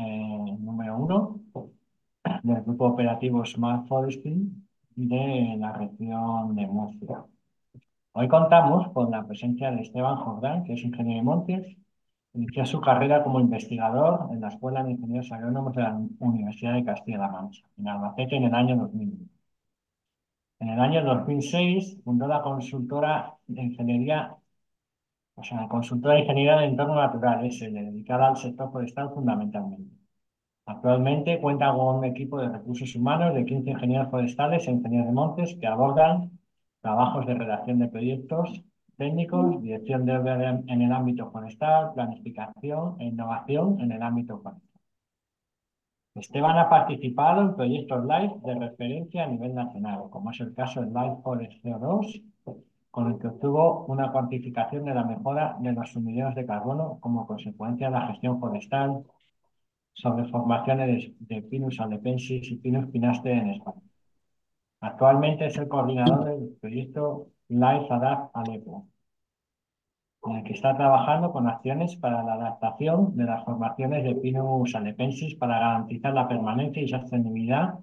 Eh, número uno del grupo operativo Smart Forestry de la región de Murcia. Hoy contamos con la presencia de Esteban Jordán, que es ingeniero de montes. Inició su carrera como investigador en la Escuela de Ingenieros Agrónomos de la Universidad de Castilla-La Mancha, en Albacete, en el año 2000. En el año 2006 fundó la consultora de ingeniería o sea, consultora de ingeniería de entorno natural es dedicada al sector forestal fundamentalmente. Actualmente cuenta con un equipo de recursos humanos de 15 ingenieros forestales e ingenieros de montes que abordan trabajos de redacción de proyectos técnicos, dirección de obra en el ámbito forestal, planificación e innovación en el ámbito forestal. Esteban ha participado en proyectos LIFE de referencia a nivel nacional, como es el caso del LIFE Forest CO2 con el que obtuvo una cuantificación de la mejora de los sumideros de carbono como consecuencia de la gestión forestal sobre formaciones de Pinus alepensis y Pinus pinaste en España. Actualmente es el coordinador del proyecto Life Adapt Alepo, en el que está trabajando con acciones para la adaptación de las formaciones de Pinus alepensis para garantizar la permanencia y sostenibilidad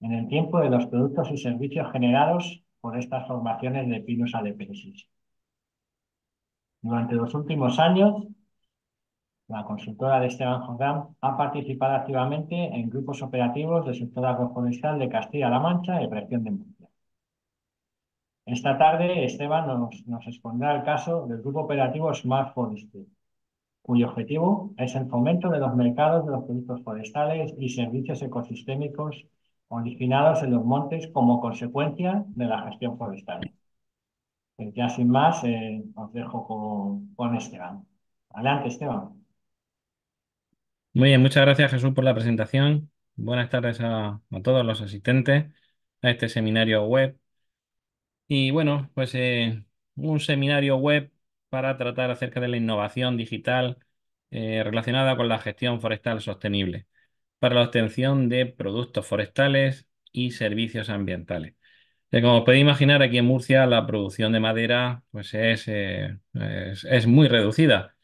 en el tiempo de los productos y servicios generados por estas formaciones de Pinus alepensis. Durante los últimos años, la consultora de Esteban Jordán ha participado activamente en grupos operativos del sector agroforestal de Castilla-La Mancha y región de Murcia. Esta tarde, Esteban nos, nos, expondrá el caso del grupo operativo Smart Forestry, cuyo objetivo es el fomento de los mercados de los productos forestales y servicios ecosistémicos originados en los montes como consecuencia de la gestión forestal. Eh, ya sin más, eh, os dejo con, Esteban. Adelante, Esteban. Muy bien, muchas gracias Jesús por la presentación. Buenas tardes a, todos los asistentes a este seminario web. Y bueno, pues eh, un seminario web para tratar acerca de la innovación digital relacionada con la gestión forestal sostenible para la obtención de productos forestales y servicios ambientales. Eh, como podéis imaginar, aquí en Murcia la producción de madera pues es, eh, es, muy reducida,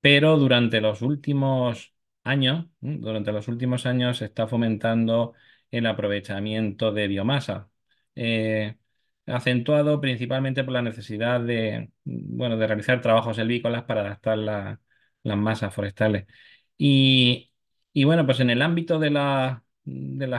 pero durante los últimos años, durante los últimos años se está fomentando el aprovechamiento de biomasa, eh, acentuado principalmente por la necesidad de, bueno, de realizar trabajos silvícolas para adaptar las masas forestales. Y y bueno, pues en el ámbito de la,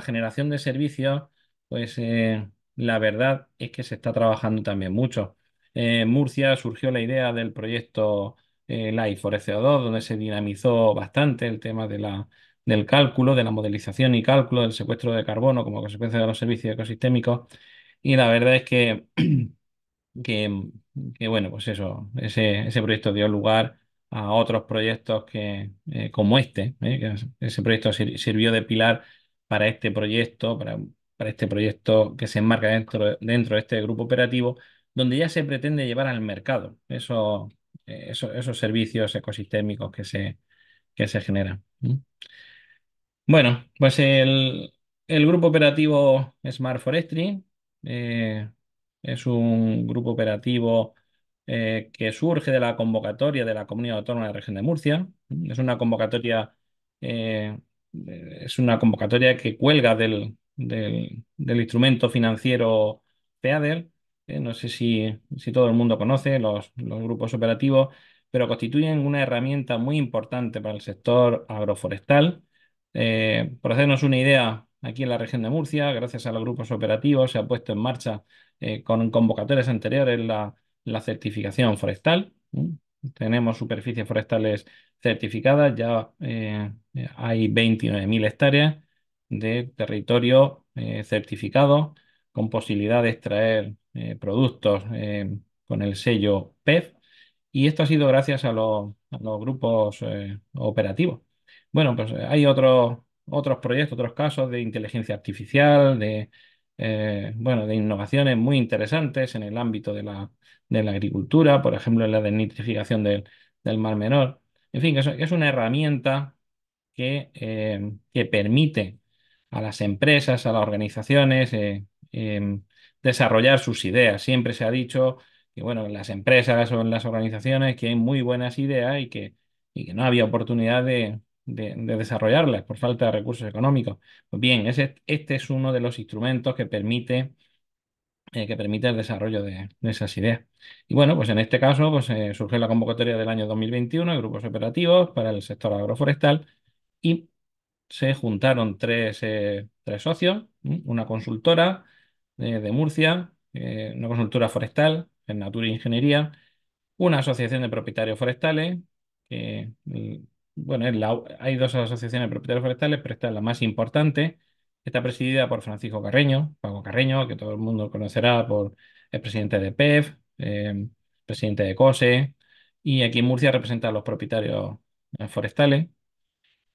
generación de servicios, pues eh, la verdad es que se está trabajando también mucho. Eh, en Murcia surgió la idea del proyecto eh, Life for CO2, donde se dinamizó bastante el tema de la, del cálculo, de la modelización y cálculo del secuestro de carbono como consecuencia de los servicios ecosistémicos. Y la verdad es que, que, que bueno, pues eso, ese, ese proyecto dio lugar a otros proyectos que, eh, como este. ¿eh? ese proyecto sirvió de pilar para este proyecto, para, para este proyecto que se enmarca dentro, dentro de este grupo operativo, donde ya se pretende llevar al mercado esos, eh, esos, servicios ecosistémicos que se, que se generan. Bueno, pues el, el grupo operativo Smart Forestry es un grupo operativo eh, que surge de la convocatoria de la Comunidad Autónoma de la Región de Murcia. Es una convocatoria, eh, eh, es una convocatoria que cuelga del, instrumento financiero PEADER. no sé si, todo el mundo conoce los, grupos operativos, pero constituyen una herramienta muy importante para el sector agroforestal. Procedemos por una idea, aquí en la región de Murcia, gracias a los grupos operativos, se ha puesto en marcha con convocatorias anteriores la, la certificación forestal. Tenemos superficies forestales certificadas, ya eh, hay 29.000 hectáreas de territorio eh, certificado con posibilidad de extraer eh, productos con el sello PEF y esto ha sido gracias a, los, a los grupos operativos. Bueno, pues hay otros otros proyectos, otros casos de inteligencia artificial, de, bueno, de innovaciones muy interesantes en el ámbito de la de la agricultura, por ejemplo, en la desnitrificación del, del Mar Menor. En fin, es, una herramienta que, eh, que, permite a las empresas, a las organizaciones, eh, em, desarrollar sus ideas. Siempre se ha dicho que, bueno, en las empresas o en las organizaciones que hay muy buenas ideas y que, y que no había oportunidad de, de, desarrollarlas por falta de recursos económicos. Pues bien, este es uno de los instrumentos que permite eh, que permite el desarrollo de, esas ideas. Y bueno, pues en este caso pues, eh, surgió la convocatoria del año 2021 de grupos operativos para el sector agroforestal y se juntaron tres, eh, socios, una consultora de Murcia, una consultora forestal, en Natura e Ingeniería, una asociación de propietarios forestales, que bueno, hay dos asociaciones de propietarios forestales, pero esta es la más importante, Está presidida por Francisco Carreño, Paco Carreño, que todo el mundo conocerá por el presidente de PEF, eh, presidente de COSE, y aquí en Murcia representa a los propietarios eh, forestales,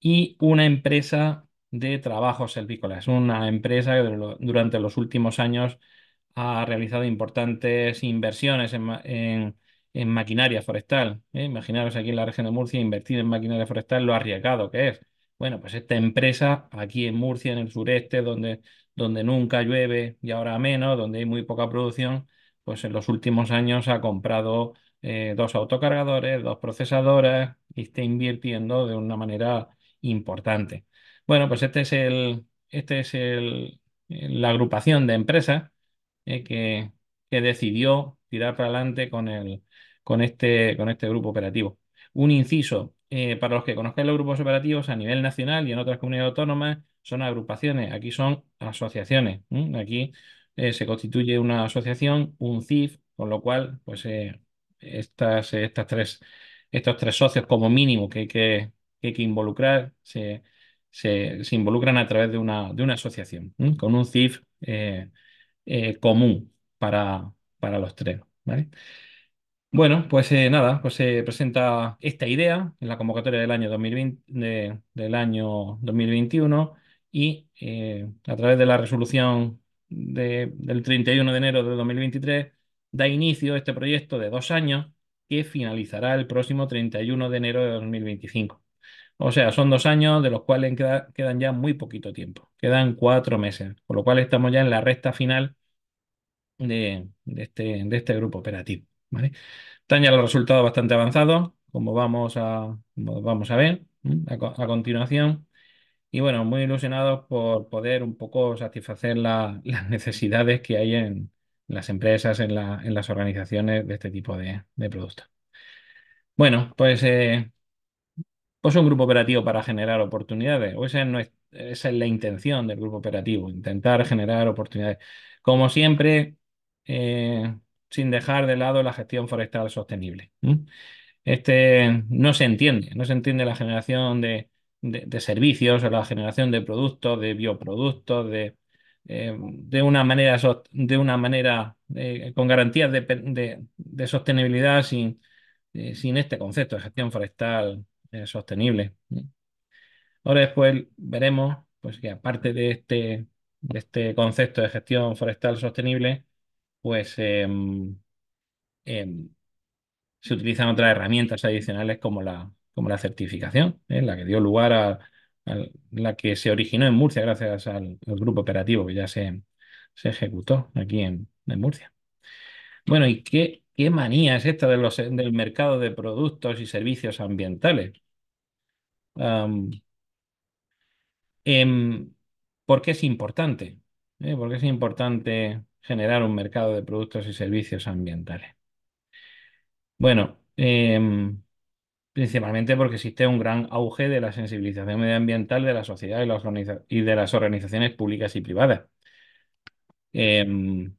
y una empresa de trabajos selvícolas, una empresa que durante los últimos años ha realizado importantes inversiones en, maquinaria forestal. ¿eh? Imaginaros aquí en la región de Murcia invertir en maquinaria forestal, lo arriesgado que es. Bueno, pues esta empresa aquí en Murcia, en el sureste, donde, donde nunca llueve y ahora menos, donde hay muy poca producción, pues en los últimos años ha comprado eh, dos autocargadores, dos procesadoras y está invirtiendo de una manera importante. Bueno, pues este es el, este es el, la agrupación de empresas eh, que, que, decidió tirar para adelante con, el, con, este, con este grupo operativo. Un inciso, eh, para los que conozcan los grupos operativos a nivel nacional y en otras comunidades autónomas, son agrupaciones, aquí son asociaciones. Aquí eh, se constituye una asociación, un CIF, con lo cual, pues eh, estas, estas tres, estos tres socios como mínimo que hay que, que, involucrar, se, involucran a través de una, de una asociación, con un CIF común para, para los tres. ¿vale? Bueno, pues eh, nada, pues se presenta esta idea en la convocatoria del año 2020, del año 2021 y eh, a través de la resolución del 31 de enero de 2023 da inicio este proyecto de dos años que finalizará el próximo 31 de enero de 2025. O sea, son dos años de los cuales quedan ya muy poquito tiempo, quedan cuatro meses, con lo cual estamos ya en la recta final de este, este grupo operativo. ¿vale? Están ya los resultados bastante avanzados, como vamos a, vamos a ver a, continuación. Y bueno, muy ilusionados por poder un poco satisfacer las necesidades que hay en las empresas, en, las organizaciones de este tipo de, productos. Bueno, pues, eh, pues, un grupo operativo para generar oportunidades, o esa es, es la intención del grupo operativo, intentar generar oportunidades. Como siempre, eh, sin dejar de lado la gestión forestal sostenible. Este, no se entiende, no se entiende la generación de, servicios o la generación de productos, de bioproductos, de, eh, de una manera, de una manera eh, con garantías de, sostenibilidad sin, eh, sin este concepto de gestión forestal sostenible. Ahora después veremos pues, que aparte de este, de este concepto de gestión forestal sostenible, pues em, em, se utilizan otras herramientas adicionales como la, como la certificación, ¿eh? la que dio lugar a, la que se originó en Murcia gracias al, grupo operativo que ya se, ejecutó aquí en, Murcia. Bueno, ¿y qué, qué manía es esta de los, del mercado de productos y servicios ambientales? Porque em, ¿Por qué es importante? porque ¿Eh? ¿Por qué es importante generar un mercado de productos y servicios ambientales. Bueno, em, principalmente porque existe un gran auge de la sensibilización medioambiental de la sociedad y, de las organizaciones públicas y privadas. Em,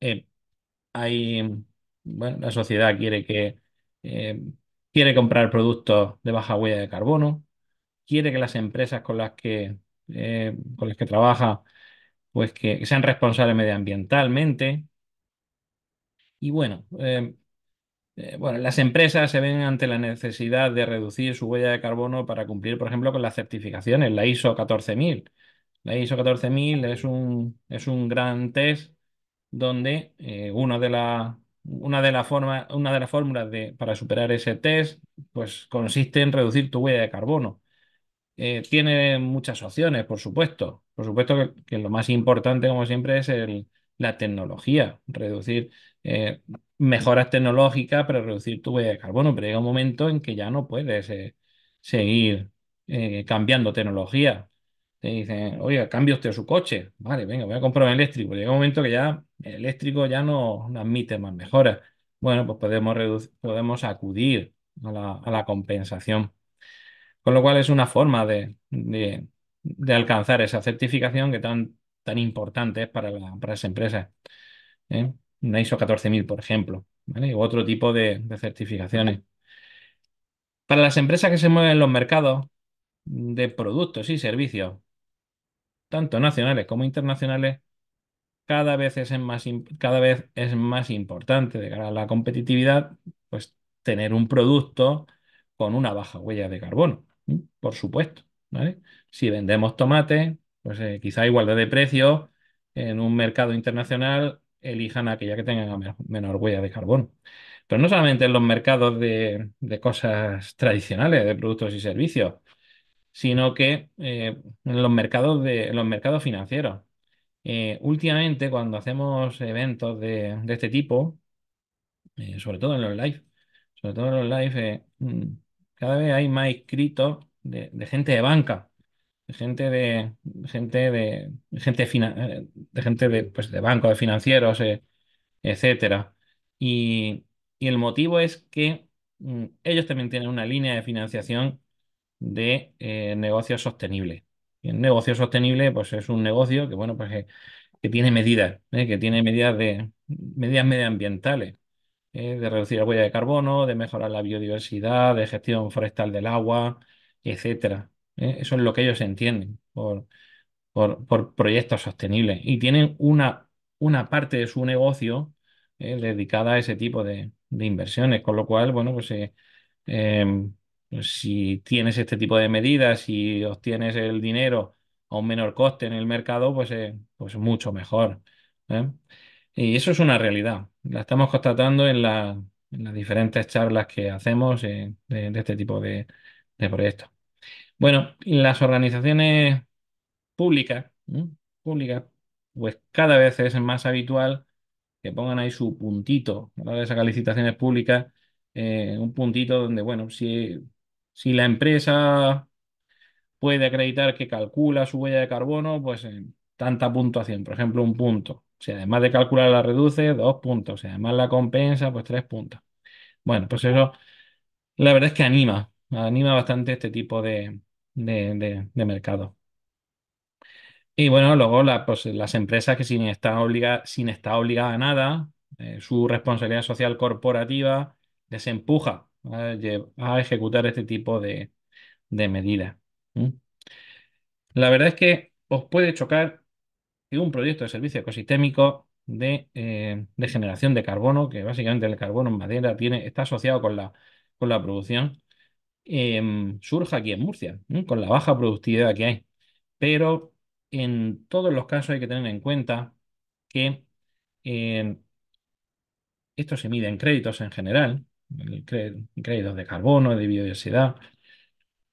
eh, hay, la sociedad quiere que em, quiere comprar productos de baja huella de carbono, quiere que las empresas con las que, eh, con las que trabaja pues que sean responsables medioambientalmente. Y bueno, em, eh, bueno, las empresas se ven ante la necesidad de reducir su huella de carbono para cumplir, por ejemplo, con las certificaciones, la ISO 14000. La ISO 14000 es un, es un gran test donde eh, una de una de las formas, una de las fórmulas para superar ese test, pues consiste en reducir tu huella de carbono. Eh, tiene muchas opciones, por supuesto. Por supuesto que, lo más importante, como siempre, es la tecnología, reducir eh, mejoras tecnológicas para reducir tu huella de carbono, pero llega un momento en que ya no puedes eh, seguir cambiando tecnología. Te dicen, oiga, cambia usted su coche. Vale, venga, voy a comprar un eléctrico. Llega un momento que ya el eléctrico ya no, admite más mejoras. Bueno, pues podemos, podemos acudir a la compensación. Con lo cual es una forma de, alcanzar esa certificación que tan, tan importante es para, las empresas. ¿eh? Una ISO 14000, por ejemplo, ¿vale? otro tipo de, certificaciones. Para las empresas que se mueven en los mercados de productos y servicios, tanto nacionales como internacionales, cada vez es más, cada vez es más importante de cara a la competitividad, pues tener un producto con una baja huella de carbono por supuesto. ¿vale? Si vendemos tomate, pues eh, quizá igualdad de precio, en un mercado internacional elijan aquella que tenga menor huella de carbono. Pero no solamente en los mercados de, cosas tradicionales, de productos y servicios, sino que eh, en, los mercados de, los mercados financieros. Eh, últimamente, cuando hacemos eventos de, este tipo, sobre todo en los live, sobre todo en los live, mm, cada vez hay más inscritos de, gente de banca, de gente de, gente de, gente de gente de, pues, de financieros, etc. Eh, etcétera. Y, el motivo es que mm, ellos también tienen una línea de financiación de eh, negocios sostenibles. Y el negocio sostenible, pues es un negocio que, bueno, pues eh, que, tiene medidas, que tiene medidas de medidas medioambientales, de reducir la huella de carbono, de mejorar la biodiversidad, de gestión forestal del agua, etcétera. ¿eh? Eso es lo que ellos entienden por, por, proyectos sostenibles. Y tienen una, una parte de su negocio ¿eh? dedicada a ese tipo de, inversiones. Con lo cual, bueno, pues, eh, em, pues si tienes este tipo de medidas, y obtienes el dinero a un menor coste en el mercado, pues es pues mucho mejor. Y eso es una realidad. La estamos constatando en, las diferentes charlas que hacemos de, este tipo de, de proyectos. Bueno, las organizaciones públicas, públicas, pues cada vez es más habitual que pongan ahí su puntito a de esas licitaciones públicas, eh, un puntito donde, bueno, si, si la empresa puede acreditar que calcula su huella de carbono, pues eh, tanta puntuación, por ejemplo, un punto. Si además de calcular la reduce, dos puntos. Si además la compensa, pues tres puntos. Bueno, pues eso, la verdad es que anima, anima bastante este tipo de, de, mercado. Y bueno, luego pues, las empresas que sin estar, obligadas sin obligada a nada, eh, su responsabilidad social corporativa les empuja a, ejecutar este tipo de, de medidas. La verdad es que os puede chocar que un proyecto de servicio ecosistémico eh, de, generación de carbono, que básicamente el carbono en madera tiene, está asociado con la, con la producción, Em, surja aquí en Murcia, con la baja productividad que hay. Pero en todos los casos hay que tener en cuenta que em, esto se mide en créditos en general, créditos de carbono, de biodiversidad.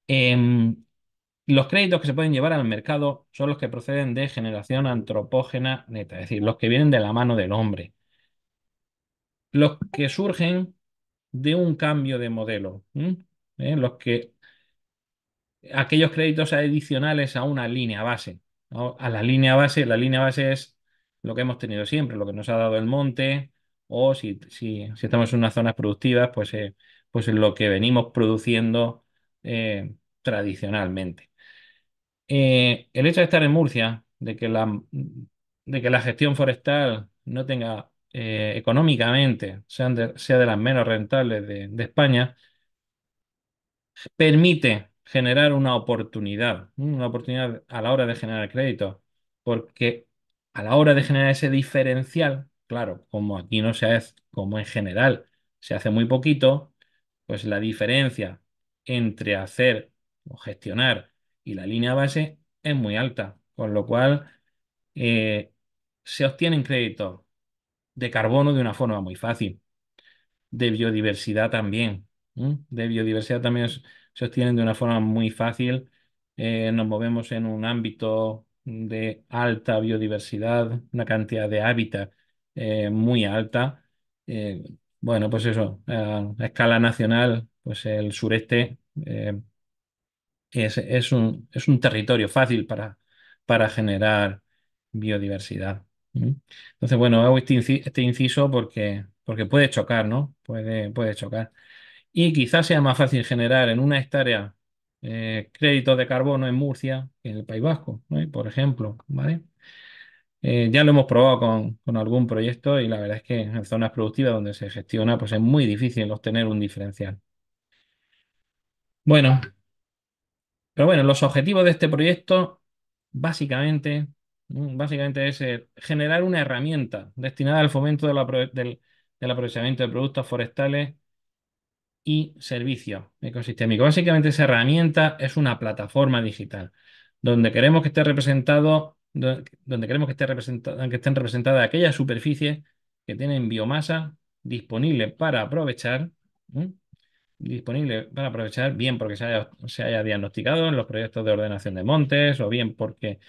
Em, los créditos que se pueden llevar al mercado son los que proceden de generación antropógena neta, es decir, los que vienen de la mano del hombre. Los que surgen de un cambio de modelo. ¿eh? los que, aquellos créditos adicionales a una línea base. A la línea base, la línea base es lo que hemos tenido siempre, lo que nos ha dado el monte, o si, estamos en unas zonas productivas, pues, eh, pues lo que venimos produciendo eh, tradicionalmente. el hecho de estar en Murcia, de que la, de que la gestión forestal no tenga económicamente sea de, las menos rentables de, España, permite generar una oportunidad, una oportunidad a la hora de generar crédito, porque a la hora de generar ese diferencial, claro, como aquí no se hace, como en general se hace muy poquito, pues la diferencia entre hacer o gestionar y la línea base es muy alta, con lo cual eh, se obtienen créditos de carbono de una forma muy fácil, de biodiversidad también, de biodiversidad también se obtienen de una forma muy fácil. Eh, nos movemos en un ámbito de alta biodiversidad, una cantidad de hábitat eh, muy alta. Eh, bueno, pues eso, a, escala nacional, pues el sureste es, un, es, un, territorio fácil para, para generar biodiversidad. Entonces, bueno, hago este, este, inciso porque, porque puede chocar, ¿no? Puede, puede chocar. Y quizás sea más fácil generar en una hectárea eh, créditos de carbono en Murcia que en el País Vasco, por ejemplo. ¿vale? Eh, ya lo hemos probado con, algún proyecto y la verdad es que en zonas productivas donde se gestiona pues es muy difícil obtener un diferencial. Bueno, pero bueno, los objetivos de este proyecto básicamente, básicamente es eh, generar una herramienta destinada al fomento del aprovechamiento de productos forestales y servicio ecosistémico. Básicamente esa herramienta es una plataforma digital donde queremos que esté representado donde queremos que, esté que estén representadas aquellas superficies que tienen biomasa disponible para aprovechar, disponible para aprovechar, bien porque se haya, diagnosticado en los proyectos de ordenación de montes o bien porque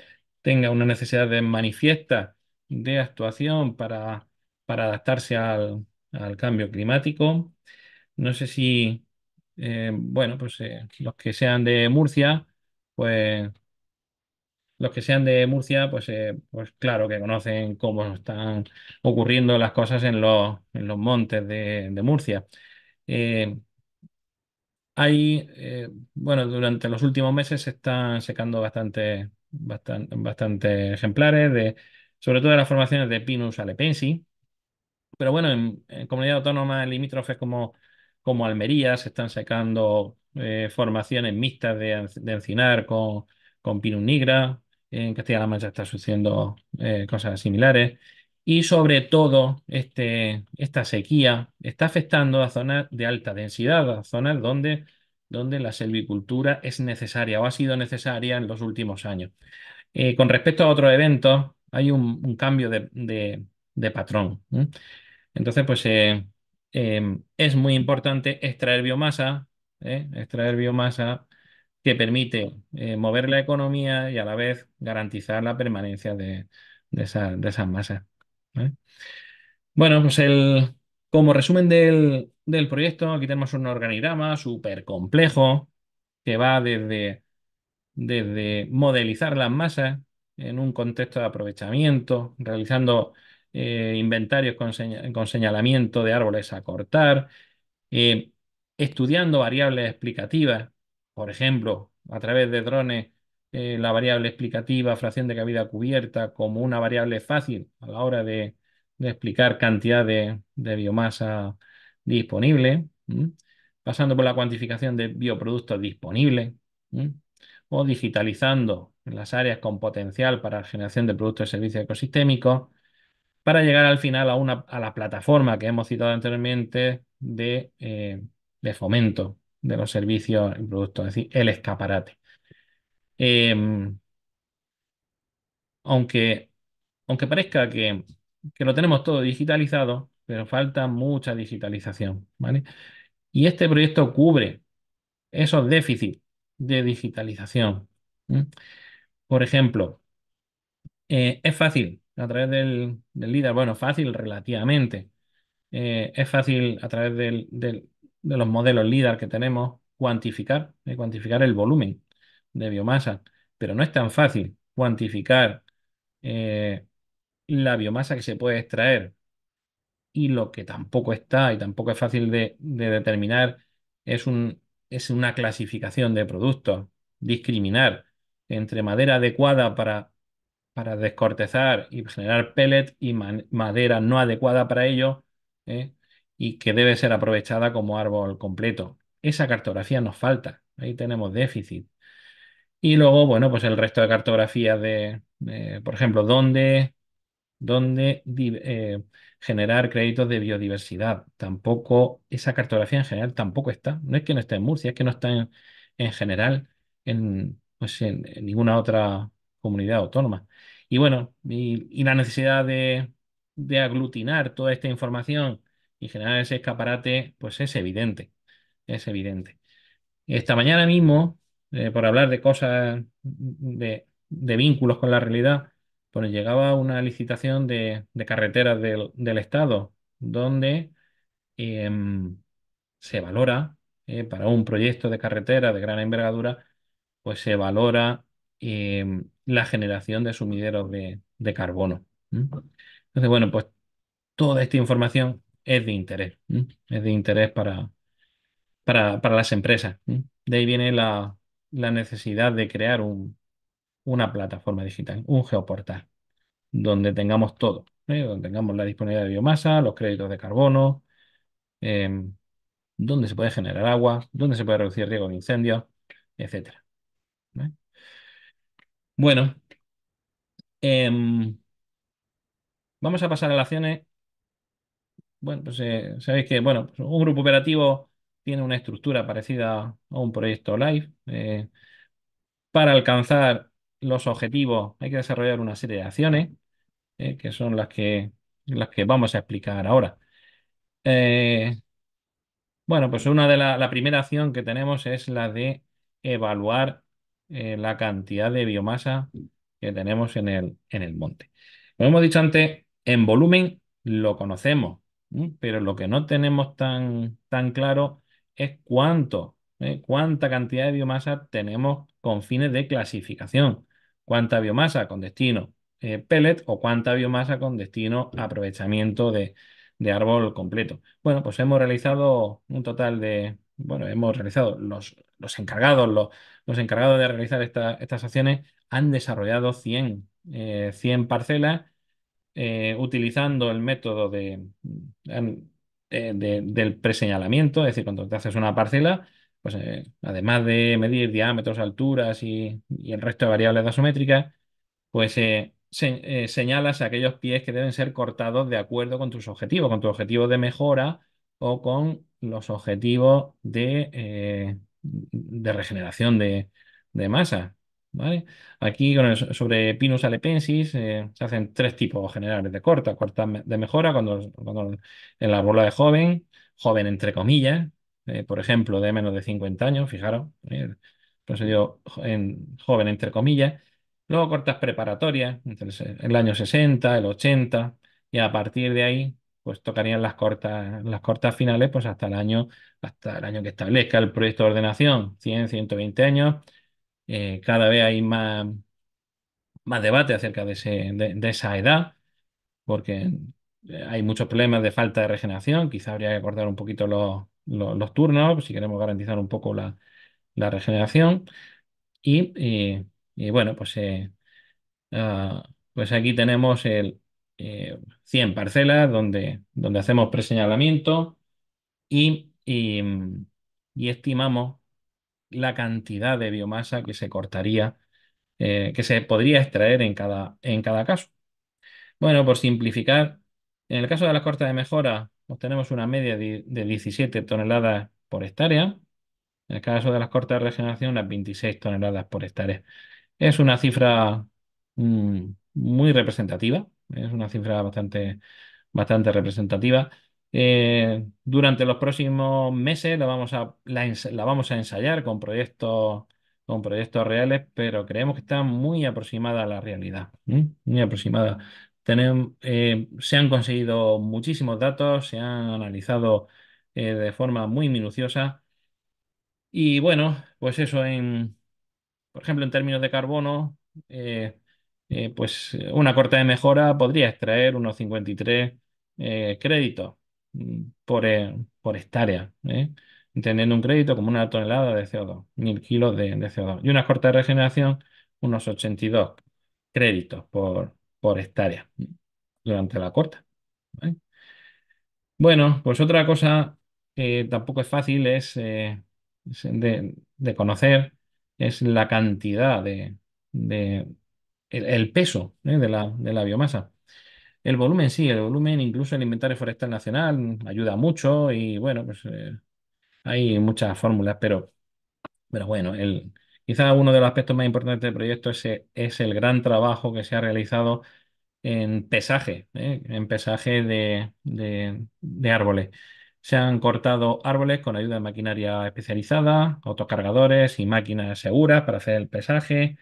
tenga una necesidad de manifiesta de actuación para, para adaptarse al cambio climático no sé si, eh, bueno, pues eh, los que sean de Murcia, pues los que sean de Murcia, pues, eh, pues claro que conocen cómo están ocurriendo las cosas en los, en los montes de, Murcia. hay, bueno, durante los últimos meses se están secando bastante, bastante, ejemplares, de, sobre todo de las formaciones de Pinus alepensi, pero bueno, en, comunidad autónoma, limítrofe limítrofes como como Almería, se están sacando eh, formaciones mixtas de, encinar con, con Pinus Nigra, en Castilla-La Mancha está sucediendo eh, cosas similares, y sobre todo este, esta sequía está afectando a zonas de alta densidad, a zonas donde, donde la selvicultura es necesaria o ha sido necesaria en los últimos años. Eh, con respecto a otros eventos, hay un, cambio de, de, patrón. Entonces, pues Em, es muy importante extraer biomasa, ¿eh? extraer biomasa que permite eh, mover la economía y a la vez garantizar la permanencia de, de, esa, de esas masas. ¿eh? Bueno, pues el, como resumen del, proyecto, aquí tenemos un organigrama súper complejo que va desde, desde modelizar las masas en un contexto de aprovechamiento, realizando eh, inventarios con, señalamiento de árboles a cortar, eh, estudiando variables explicativas, por ejemplo, a través de drones, eh, la variable explicativa, fracción de cabida cubierta, como una variable fácil a la hora de, explicar cantidad de, biomasa disponible, pasando por la cuantificación de bioproductos disponibles, o digitalizando las áreas con potencial para generación de productos y servicios ecosistémicos, para llegar al final a, una, a la plataforma que hemos citado anteriormente de, eh, fomento de los servicios y productos, es decir, el escaparate. Em, aunque, aunque parezca que, que, lo tenemos todo digitalizado, pero falta mucha digitalización, ¿vale? Y este proyecto cubre esos déficits de digitalización. Por ejemplo, eh, es fácil a través del, líder. Bueno, fácil relativamente. Eh, es fácil a través de los modelos líder que tenemos cuantificar, eh, cuantificar el volumen de biomasa, pero no es tan fácil cuantificar eh, la biomasa que se puede extraer y lo que tampoco está y tampoco es fácil de, determinar es, un, es una clasificación de productos, discriminar entre madera adecuada para para descortezar y generar pellets y madera no adecuada para ello ¿eh? y que debe ser aprovechada como árbol completo. Esa cartografía nos falta, ahí tenemos déficit. Y luego, bueno, pues el resto de cartografías de, por ejemplo, dónde, dónde eh, generar créditos de biodiversidad. Tampoco, esa cartografía en general tampoco está. No es que no esté en Murcia, es que no está en, general pues, en ninguna otra comunidad autónoma. Y bueno, y, la necesidad de, aglutinar toda esta información y generar ese escaparate, pues es evidente, es evidente. Esta mañana mismo, eh, por hablar de cosas, de, vínculos con la realidad, pues llegaba una licitación de, carreteras del, del, Estado, donde em, se valora, eh, para un proyecto de carretera de gran envergadura, pues se valora em, la generación de sumideros de, de carbono. Entonces, bueno, pues toda esta información es de interés, es de interés para, para, las empresas. De ahí viene la, necesidad de crear una plataforma digital, un geoportal, donde tengamos todo, ¿eh? donde tengamos la disponibilidad de biomasa, los créditos de carbono, em, donde se puede generar agua, donde se puede reducir riesgo de incendios, etc. Bueno, em, vamos a pasar a las acciones. Bueno, pues eh, sabéis que bueno, pues, un grupo operativo tiene una estructura parecida a un proyecto live. Eh, para alcanzar los objetivos hay que desarrollar una serie de acciones, eh, que son las que, las que vamos a explicar ahora. bueno, pues una de la, la primera acción que tenemos es la de evaluar eh, la cantidad de biomasa que tenemos en el, en el monte. Como hemos dicho antes, en volumen lo conocemos, pero lo que no tenemos tan, tan claro es cuánto, ¿eh? cuánta cantidad de biomasa tenemos con fines de clasificación. Cuánta biomasa con destino eh, pellet o cuánta biomasa con destino aprovechamiento de árbol completo. Bueno, pues hemos realizado un total de bueno, hemos realizado, los, encargados, los, encargados de realizar estas acciones han desarrollado 100, eh, parcelas eh, utilizando el método em, eh, del preseñalamiento, es decir, cuando te haces una parcela, pues además de medir diámetros, alturas y, el resto de variables asométricas, pues señalas aquellos pies que deben ser cortados de acuerdo con tus objetivos, con tu objetivo de mejora o con los objetivos de, eh, regeneración de, masa. ¿vale? Aquí sobre Pinus alepensis eh, se hacen tres tipos generales de cortas, cortas de mejora cuando, cuando la bola de joven, joven entre comillas, eh, por ejemplo, de menos de 50 años, fijaros, pues en, joven entre comillas, luego cortas preparatorias, entre el, el año 60, el 80, y a partir de ahí pues tocarían las cortas, las cortas finales pues hasta el año, hasta el año que establezca el proyecto de ordenación, 100, 120 años. Eh, cada vez hay más, más debate acerca de, esa edad, porque eh, hay muchos problemas de falta de regeneración, quizá habría que cortar un poquito los, turnos, si queremos garantizar un poco la, regeneración. Y, bueno, pues, eh, ah, pues aquí tenemos el, 100 eh, parcelas donde, donde hacemos preseñalamiento y, y, estimamos la cantidad de biomasa que se cortaría, eh, que se podría extraer en cada, en cada caso. Bueno, por simplificar, en el caso de las cortas de mejora obtenemos una media de, 17 toneladas por hectárea. En el caso de las cortas de regeneración, unas 26 toneladas por hectárea. Es una cifra mm, muy representativa es una cifra bastante, bastante representativa. Eh, durante los próximos meses la vamos a, la, vamos a ensayar con proyectos, con proyectos reales, pero creemos que está muy aproximada a la realidad, muy aproximada. Eh, se han conseguido muchísimos datos, se han analizado eh, de forma muy minuciosa y bueno, pues eso en, por ejemplo, en términos de carbono, eh, pues una corta de mejora podría extraer unos 53 eh, créditos mm, eh, por, hectárea, entendiendo un crédito como una tonelada de CO2, mil kilos de, CO2. Y una corta de regeneración, unos 82 créditos por, por hectárea mm, durante la corta. Bueno, pues otra cosa que tampoco es fácil es, de, conocer es la cantidad de, el, peso ¿eh? de la, biomasa. El volumen, sí, el volumen, incluso el inventario forestal nacional, ayuda mucho y bueno, pues eh, hay muchas fórmulas, pero, pero bueno, el, quizá uno de los aspectos más importantes del proyecto es, el gran trabajo que se ha realizado en pesaje, ¿eh? en pesaje de, de, de, árboles. Se han cortado árboles con ayuda de maquinaria especializada, autocargadores y máquinas seguras para hacer el pesaje.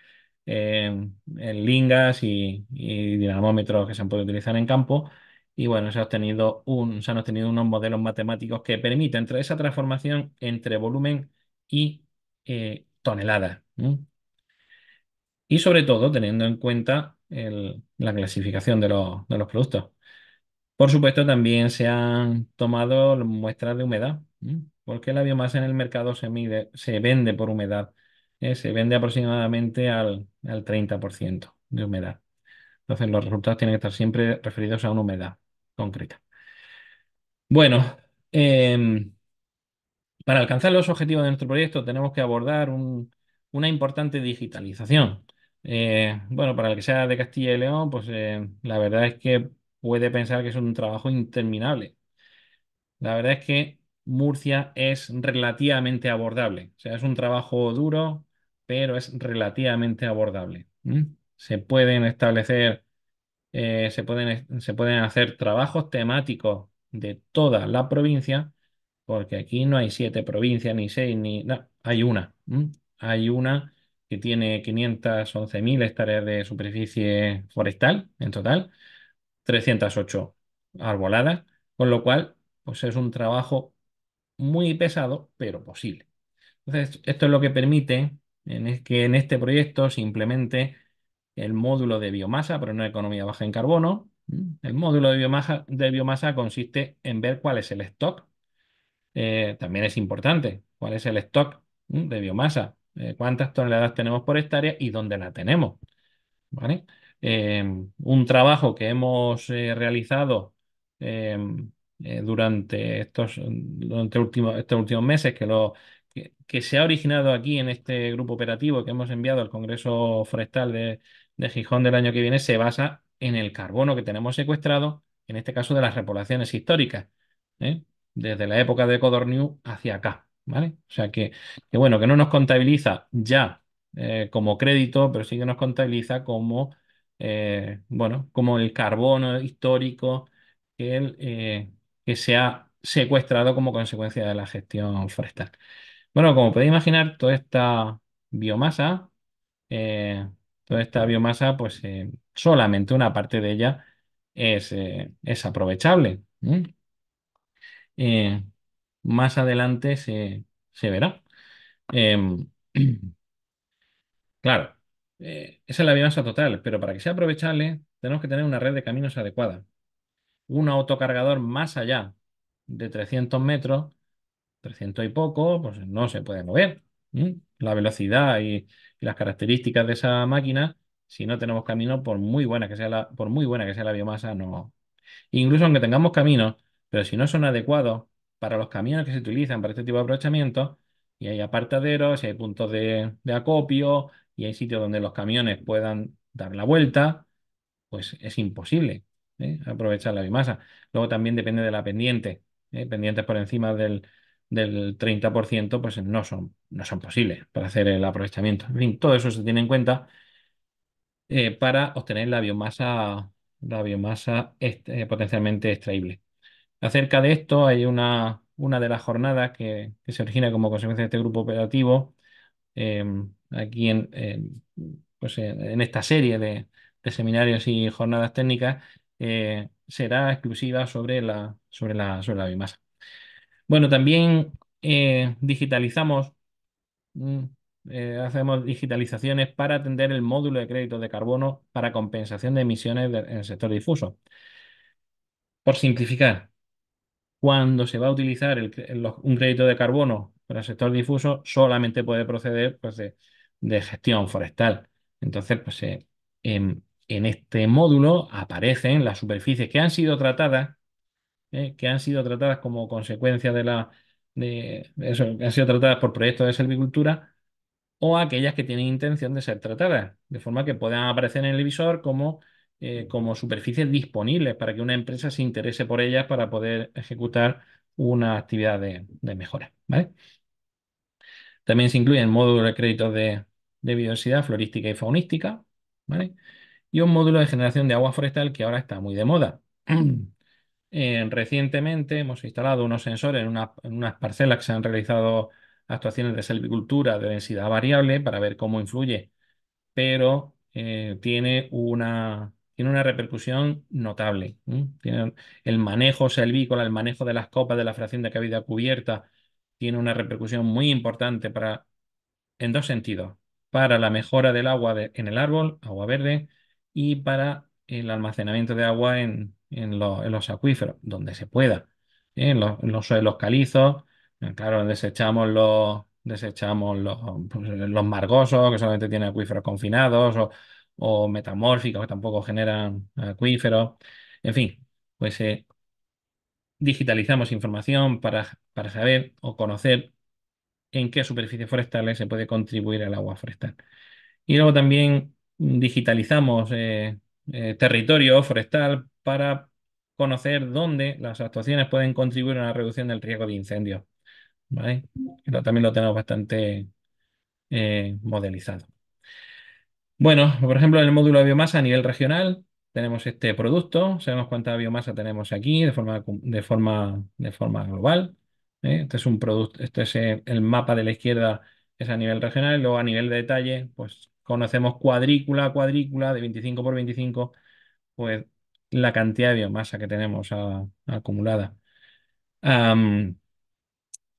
En lingas y, dinamómetros que se han podido utilizar en campo. Y bueno, se, ha obtenido han obtenido unos modelos matemáticos que permiten esa transformación entre volumen y eh, toneladas. Y sobre todo teniendo en cuenta la clasificación de los, de los productos. Por supuesto, también se han tomado muestras de humedad, porque la biomasa en el mercado se mide, se vende por humedad eh, se vende aproximadamente al, 30% de humedad. Entonces, los resultados tienen que estar siempre referidos a una humedad concreta. Bueno, em, para alcanzar los objetivos de nuestro proyecto tenemos que abordar una importante digitalización. Eh, bueno, para el que sea de Castilla y León, pues eh, la verdad es que puede pensar que es un trabajo interminable. La verdad es que Murcia es relativamente abordable. O sea, es un trabajo duro, pero es relativamente abordable. Se pueden establecer, eh, se, pueden, se pueden hacer trabajos temáticos de toda la provincia, porque aquí no hay siete provincias, ni seis, ni... hay una. Hay una que tiene 511.000 hectáreas de superficie forestal en total, 308 arboladas, con lo cual pues es un trabajo muy pesado, pero posible. Entonces, esto es lo que permite en es que en este proyecto se implemente el módulo de biomasa pero una economía baja en carbono. El módulo de biomasa, de biomasa consiste en ver cuál es el stock. Eh, también es importante cuál es el stock de biomasa, eh, cuántas toneladas tenemos por hectárea y dónde la tenemos. Eh, un trabajo que hemos realizado durante estos, estos últimos meses que lo que, se ha originado aquí en este grupo operativo que hemos enviado al Congreso Forestal de, de Gijón del año que viene se basa en el carbono que tenemos secuestrado, en este caso de las repoblaciones históricas, ¿eh? desde la época de Codorniu hacia acá. ¿Vale? O sea que, que bueno, que no nos contabiliza ya eh, como crédito, pero sí que nos contabiliza como, eh, bueno, como el carbono histórico que se ha secuestrado como consecuencia de la gestión forestal. Bueno, como podéis imaginar, toda esta biomasa, eh, toda esta biomasa, pues eh, solamente una parte de ella es, eh, aprovechable. más adelante se, se verá. Em, claro, esa es la biomasa total, pero para que sea aprovechable tenemos que tener una red de caminos adecuada. Un autocargador más allá de 300 metros 300 y poco, pues no se puede mover. La velocidad y, las características de esa máquina, si no tenemos camino, por muy buena que sea la, por muy buena que sea la biomasa, no. Incluso aunque tengamos caminos, pero si no son adecuados para los camiones que se utilizan para este tipo de aprovechamiento y hay apartaderos, y hay puntos de, acopio, y hay sitios donde los camiones puedan dar la vuelta, pues es imposible ¿eh? aprovechar la biomasa. Luego también depende de la pendiente, ¿eh? pendientes por encima del, del 30%, pues no son, no son posibles para hacer el aprovechamiento. En fin, todo eso se tiene en cuenta eh, para obtener la biomasa, la biomasa eh, potencialmente extraíble. Acerca de esto, hay una, una de las jornadas que, se origina como consecuencia de este grupo operativo, em, aquí en, pues en, esta serie de, seminarios y jornadas técnicas, eh, será exclusiva sobre la, sobre la, sobre la biomasa. Bueno, también eh, digitalizamos, mm, eh, hacemos digitalizaciones para atender el módulo de crédito de carbono para compensación de emisiones en el sector difuso. Por simplificar, cuando se va a utilizar un crédito de carbono para el sector difuso, solamente puede proceder pues, de, gestión forestal. Entonces, pues, eh, en este módulo aparecen las superficies que han sido tratadas ¿eh? que han sido tratadas como consecuencia de la de, que han sido tratadas por proyectos de servicultura o aquellas que tienen intención de ser tratadas, de forma que puedan aparecer en el visor como, eh, como superficies disponibles para que una empresa se interese por ellas para poder ejecutar una actividad de, mejora. ¿vale? También se incluyen módulos de créditos de, de biodiversidad florística y faunística, ¿vale? y un módulo de generación de agua forestal que ahora está muy de moda. Eh, recientemente hemos instalado unos sensores en, unas parcelas que se han realizado actuaciones de selvicultura de densidad variable para ver cómo influye, pero eh, tiene, una, tiene una repercusión notable. Tiene el manejo selvícola, el manejo de las copas de la fracción de cavidad cubierta, tiene una repercusión muy importante para, en dos sentidos, para la mejora del agua en el árbol, agua verde, y para el almacenamiento de agua en, en, los acuíferos, donde se pueda, ¿eh? en, los, suelos calizos, claro, desechamos los desechamos los, pues, eh, los margosos que solamente tienen acuíferos confinados o, metamórficos que tampoco generan acuíferos. En fin, pues eh, digitalizamos información para, para, saber o conocer en qué superficies forestales se puede contribuir al agua forestal. Y luego también digitalizamos territorio forestal para conocer dónde las actuaciones pueden contribuir a la reducción del riesgo de incendio. Pero también lo tenemos bastante eh, modelizado. Bueno, por ejemplo, en el módulo de biomasa a nivel regional tenemos este producto, sabemos cuánta biomasa tenemos aquí de forma, de forma, de forma global. ¿eh? Este es un producto, este es eh, el mapa de la izquierda, es a nivel regional, luego a nivel de detalle, pues conocemos cuadrícula a cuadrícula de 25 por 25, pues la cantidad de biomasa que tenemos acumulada.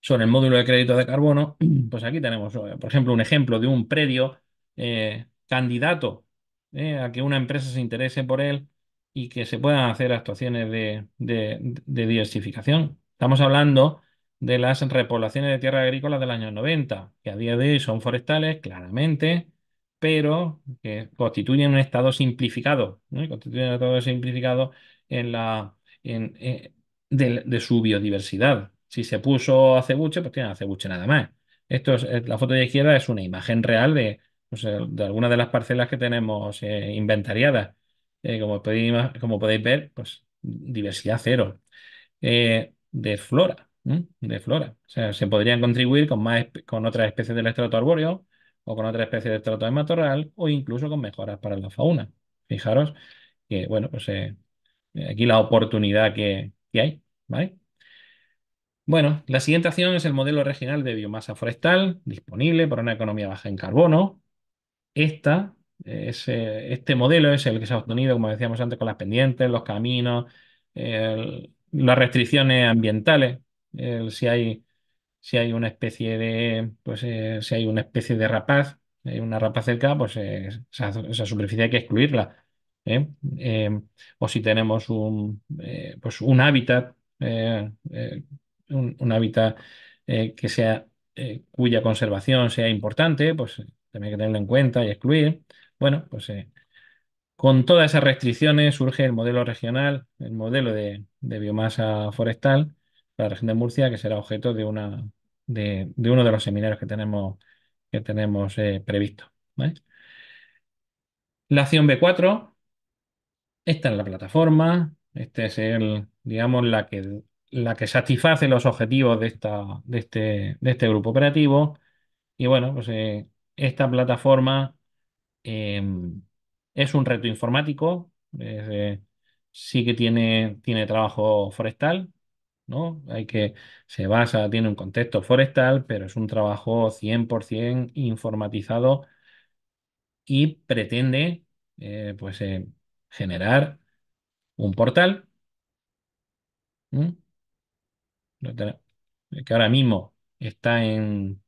sobre el módulo de crédito de carbono, pues aquí tenemos, eh, por ejemplo, un ejemplo de un predio eh, candidato eh, a que una empresa se interese por él y que se puedan hacer actuaciones de, de diversificación. Estamos hablando de las repoblaciones de tierra agrícolas del año 90, que a día de hoy son forestales, claramente, pero que constituyen un estado simplificado, ¿no? constituyen un estado simplificado en la, eh, de, su biodiversidad. Si se puso acebuche, pues tiene acebuche nada más. Esto eh, la foto de izquierda es una imagen real de, de algunas de las parcelas que tenemos eh, inventariadas. como, podéis, como podéis ver, pues diversidad cero de flora. De flora. O sea, se podrían contribuir con, más, con otras especies del estrato arbóreo, o con otra especie de trato de matorral o incluso con mejoras para la fauna. Fijaros que, bueno, pues eh, aquí la oportunidad que, hay, Bueno, la siguiente acción es el modelo regional de biomasa forestal disponible para una economía baja en carbono. Esta, eh, este modelo es el que se ha obtenido, como decíamos antes, con las pendientes, los caminos, las restricciones ambientales, si hay si hay una especie de, pues, eh, si hay una especie de rapaz, eh, una rapaz cerca, pues eh, esa, superficie hay que excluirla. Em, o si tenemos un, pues un hábitat, un, hábitat que sea, cuya conservación sea importante, pues también hay que tenerlo en cuenta y excluir. Bueno, pues con todas esas restricciones surge el modelo regional, el modelo de, de biomasa forestal para la región de Murcia, que será objeto de una de, uno de los seminarios que tenemos, que tenemos eh, previsto. La acción B4, esta es la plataforma, esta es el, digamos, la que, la que satisface los objetivos de, esta, de, este, de este grupo operativo. Y bueno, pues eh, esta plataforma em, es un reto informático, sí que tiene, tiene trabajo forestal, ¿no? Hay que, se basa, tiene un contexto forestal, pero es un trabajo 100% informatizado y pretende eh, pues, eh, generar un portal. Eh, que ahora mismo está en,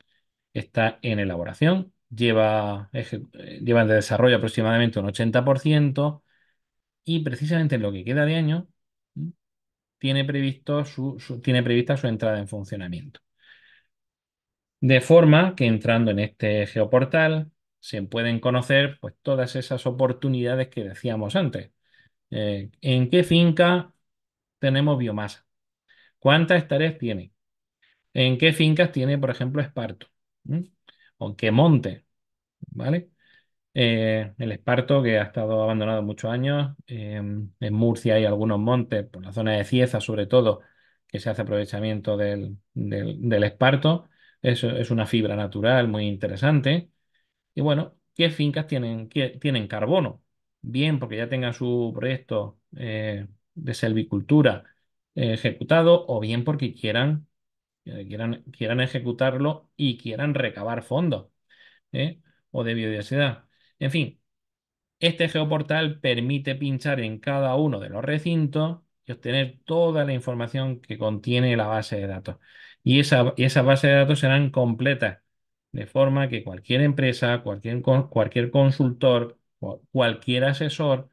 está en elaboración, lleva, lleva de desarrollo aproximadamente un 80% y precisamente lo que queda de año tiene, previsto su, tiene prevista su entrada en funcionamiento. De forma que entrando en este geoportal se pueden conocer pues, todas esas oportunidades que decíamos antes. Eh, ¿En qué finca tenemos biomasa? ¿Cuántas tareas tiene? ¿En qué fincas tiene, por ejemplo, esparto? ¿Mm? ¿O qué monte? ¿Vale? Eh, el esparto, que ha estado abandonado muchos años. Eh, en Murcia hay algunos montes, por la zona de Cieza sobre todo, que se hace aprovechamiento del, esparto. eso es una fibra natural muy interesante. Y bueno, ¿qué fincas tienen, tienen carbono? Bien, porque ya tengan su proyecto eh, de selvicultura ejecutado, o bien porque quieran, quieran, quieran ejecutarlo y quieran recabar fondos o de biodiversidad. En fin, este geoportal permite pinchar en cada uno de los recintos y obtener toda la información que contiene la base de datos. Y esa, y esa base de datos serán completas, de forma que cualquier empresa, cualquier, cualquier consultor, cualquier asesor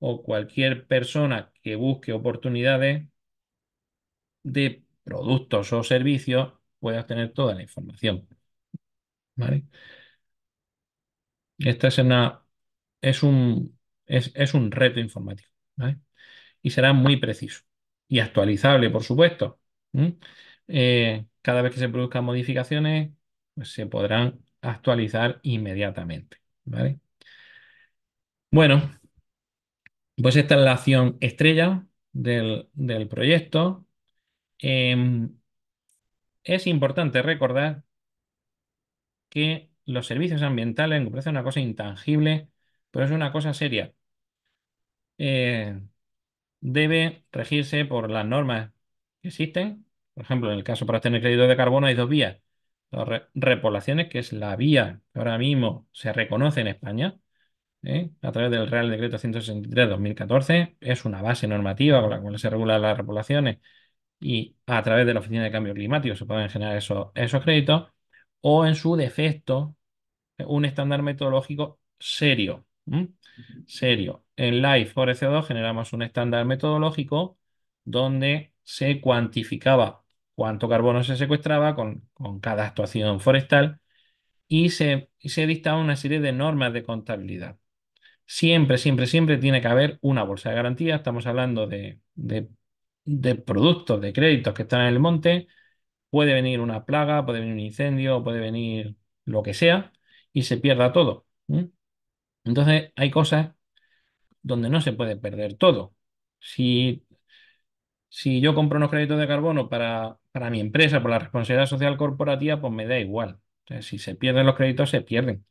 o cualquier persona que busque oportunidades de productos o servicios pueda obtener toda la información. ¿Vale? Esta es una, es un, es, un reto informático, Y será muy preciso y actualizable, por supuesto. Eh, cada vez que se produzcan modificaciones, pues, se podrán actualizar inmediatamente, Bueno, pues esta es la acción estrella del, proyecto. Em, es importante recordar que los servicios ambientales es una cosa intangible, pero es una cosa seria. Eh, debe regirse por las normas que existen. Por ejemplo, en el caso para obtener crédito de carbono hay dos vías. Las repolaciones, que es la vía que ahora mismo se reconoce en España, ¿eh? a través del Real Decreto 163-2014, es una base normativa con la cual se regulan las repoblaciones y a través de la Oficina de Cambio Climático se pueden generar esos créditos o en su defecto eh, un estándar metodológico serio. Serio. En LIFE for CO2 generamos un estándar metodológico donde se cuantificaba cuánto carbono se secuestraba con, cada actuación forestal y se, dictaba una serie de normas de contabilidad. Siempre, siempre, siempre tiene que haber una bolsa de garantía. Estamos hablando de productos, de créditos que están en el monte, puede venir una plaga, puede venir un incendio, puede venir lo que sea y se pierda todo. Entonces hay cosas donde no se puede perder todo. Si, si yo compro unos créditos de carbono para, para, mi empresa, por la responsabilidad social corporativa, pues me da igual. si se pierden los créditos, se pierden.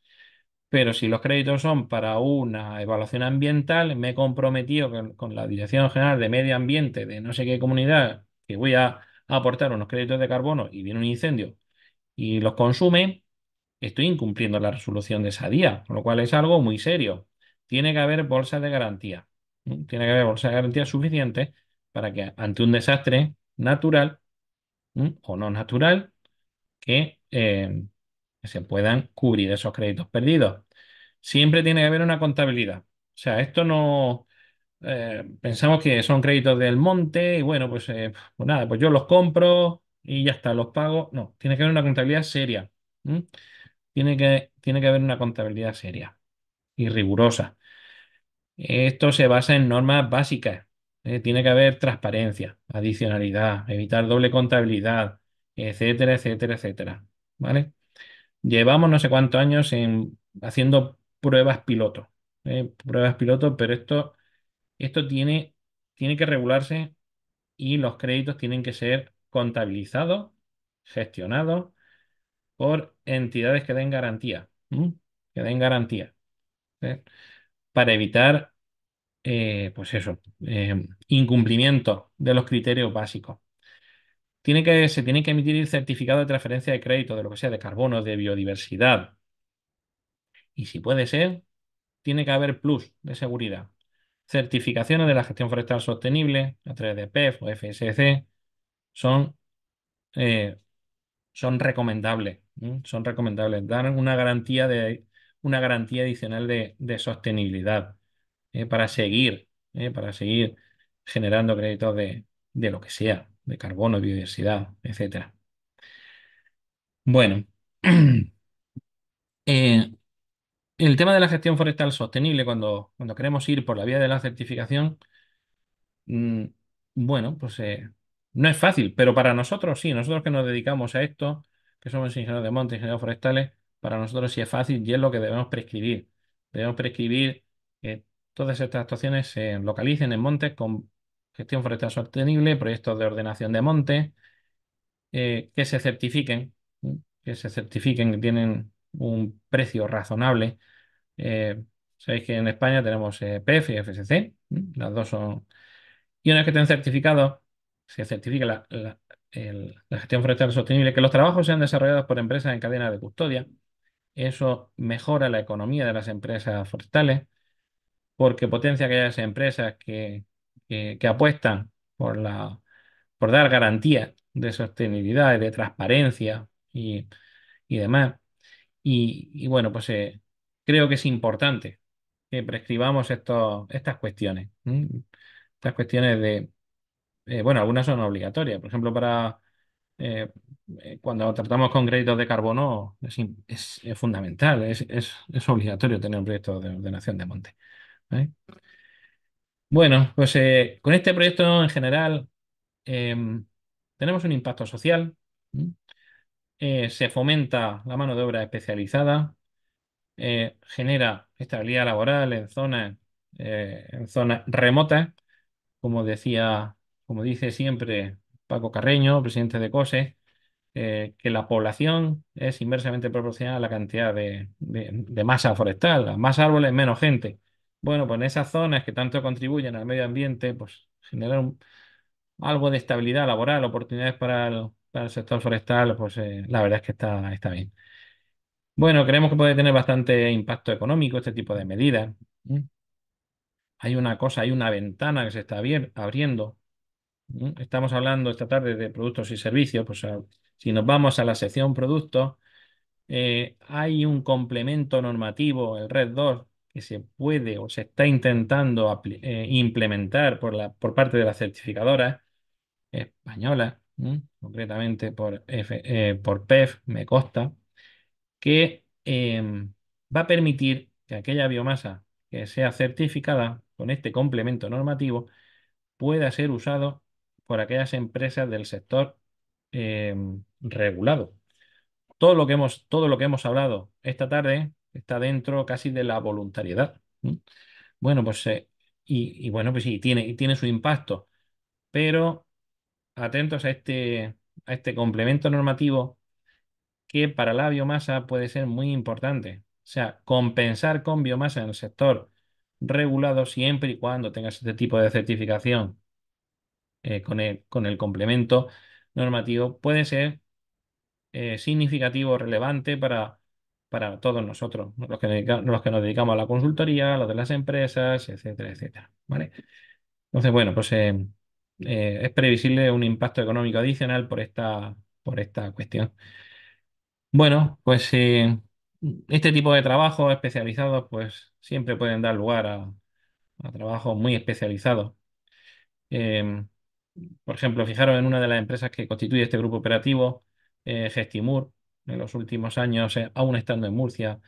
Pero si los créditos son para una evaluación ambiental, me he comprometido con la Dirección General de Medio Ambiente de no sé qué comunidad que voy a aportar unos créditos de carbono y viene un incendio y los consume, estoy incumpliendo la resolución de esa día, con lo cual es algo muy serio. Tiene que haber bolsas de garantía. Tiene que haber bolsas de garantía suficientes para que ante un desastre natural o no natural, que eh, se puedan cubrir esos créditos perdidos. Siempre tiene que haber una contabilidad. O sea, esto no, eh, pensamos que son créditos del monte y bueno, pues, eh, pues, nada, pues yo los compro y ya está, los pago. No, tiene que haber una contabilidad seria. Tiene que, tiene que haber una contabilidad seria y rigurosa. Esto se basa en normas básicas. ¿eh? tiene que haber transparencia, adicionalidad, evitar doble contabilidad, etcétera, etcétera, etcétera. ¿Vale? Llevamos no sé cuántos años haciendo pruebas piloto. pruebas piloto, pero esto esto tiene, tiene que regularse y los créditos tienen que ser contabilizados, gestionados por entidades que den garantía, que den garantía, ¿eh? para evitar, eh, pues eso, eh, incumplimiento de los criterios básicos. Tiene que, se tiene que emitir el certificado de transferencia de crédito, de lo que sea, de carbono, de biodiversidad. Y si puede ser, tiene que haber plus de seguridad certificaciones de la gestión forestal sostenible a través de PEF o FSC son, eh, son recomendables. Son recomendables, dan una garantía, de, una garantía adicional de, sostenibilidad ¿eh? para seguir, ¿eh? para seguir generando créditos de, lo que sea, de carbono, biodiversidad, etcétera. Bueno, El tema de la gestión forestal sostenible, cuando, cuando queremos ir por la vía de la certificación, mm, bueno, pues eh, no es fácil, pero para nosotros sí, nosotros que nos dedicamos a esto, que somos ingenieros de monte, ingenieros forestales, para nosotros sí es fácil y es lo que debemos prescribir. Debemos prescribir que todas estas actuaciones se localicen en montes con gestión forestal sostenible, proyectos de ordenación de montes, eh, que se certifiquen, que se certifiquen que tienen un precio razonable. Eh, sabéis que en España tenemos eh, PF y FSC, las dos son. Y una vez que estén certificados, se certifica la, gestión forestal sostenible, que los trabajos sean desarrollados por empresas en cadena de custodia. Eso mejora la economía de las empresas forestales, porque potencia aquellas empresas que, apuestan por, la, por dar garantía de sostenibilidad, de transparencia y, y demás. Y, bueno, pues eh, creo que es importante que prescribamos estos, estas cuestiones. Estas cuestiones de, eh, bueno, algunas son obligatorias. Por ejemplo, para eh, cuando tratamos con créditos de carbono es, fundamental, es, obligatorio tener un proyecto de ordenación de monte. Bueno, pues con este proyecto en general em, tenemos un impacto social. Eh, se fomenta la mano de obra especializada, eh, genera estabilidad laboral en zonas, eh, en zonas remotas, como decía, como dice siempre Paco Carreño, presidente de COSE, que la población es inversamente proporcional a la cantidad de, masa forestal, más árboles, menos gente. Bueno, pues en esas zonas que tanto contribuyen al medio ambiente, pues generar algo de estabilidad laboral, oportunidades para para el sector forestal, pues eh, la verdad es que está, está bien. Bueno, creemos que puede tener bastante impacto económico este tipo de medidas. Hay una cosa, hay una ventana que se está abriendo. Estamos hablando esta tarde de productos y servicios. Pues ah, si nos vamos a la sección productos, eh, hay un complemento normativo, el Red 2, que se puede o se está intentando eh, implementar por la, por parte de las certificadoras españolas concretamente por, eh, por PEF, me consta, que em, va a permitir que aquella biomasa que sea certificada con este complemento normativo pueda ser usado por aquellas empresas del sector em, regulado. Todo lo, que hemos, todo lo que hemos hablado esta tarde está dentro casi de la voluntariedad. Bueno, pues eh, y, y, bueno, pues sí, tiene, tiene su impacto, pero atentos a este, a este complemento normativo que para la biomasa puede ser muy importante. O sea, compensar con biomasa en el sector regulado siempre y cuando tengas este tipo de certificación eh, con, el, con el complemento normativo puede ser eh, significativo, relevante para, para todos nosotros, los que, nos dedicamos a la consultoría, los de las empresas, etcétera, etcétera. ¿vale? Entonces, bueno, pues eh, eh, es previsible un impacto económico adicional por esta, por esta cuestión. Bueno, pues eh, este tipo de trabajos especializados pues siempre pueden dar lugar a, trabajos muy especializados. Em, por ejemplo, fijaros en una de las empresas que constituye este grupo operativo, eh, Gestimur, en los últimos años, aún estando en Murcia,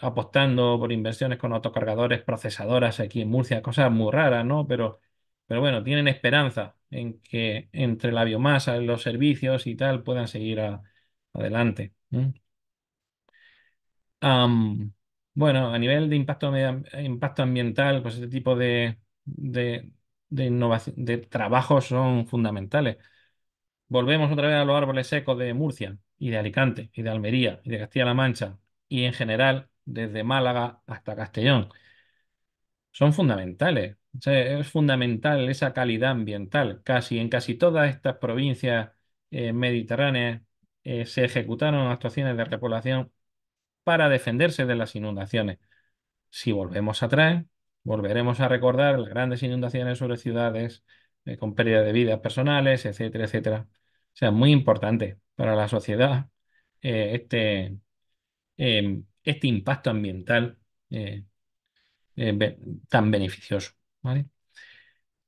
apostando por inversiones con autocargadores, procesadoras aquí en Murcia, cosas muy raras, ¿no? Pero pero bueno, tienen esperanza en que entre la biomasa, los servicios y tal puedan seguir adelante. bueno, a nivel de impacto, impacto ambiental, pues este tipo de, de, de, de trabajos son fundamentales. Volvemos otra vez a los árboles secos de Murcia y de Alicante y de Almería y de Castilla-La Mancha y en general desde Málaga hasta Castellón son fundamentales. es fundamental esa calidad ambiental. Casi en casi todas estas provincias eh, mediterráneas eh, se ejecutaron actuaciones de repoblación para defenderse de las inundaciones. Si volvemos atrás, volveremos a recordar las grandes inundaciones sobre ciudades eh, con pérdida de vidas personales, etcétera, etcétera. O sea, muy importante para la sociedad este, em, este impacto ambiental eh, tan beneficioso.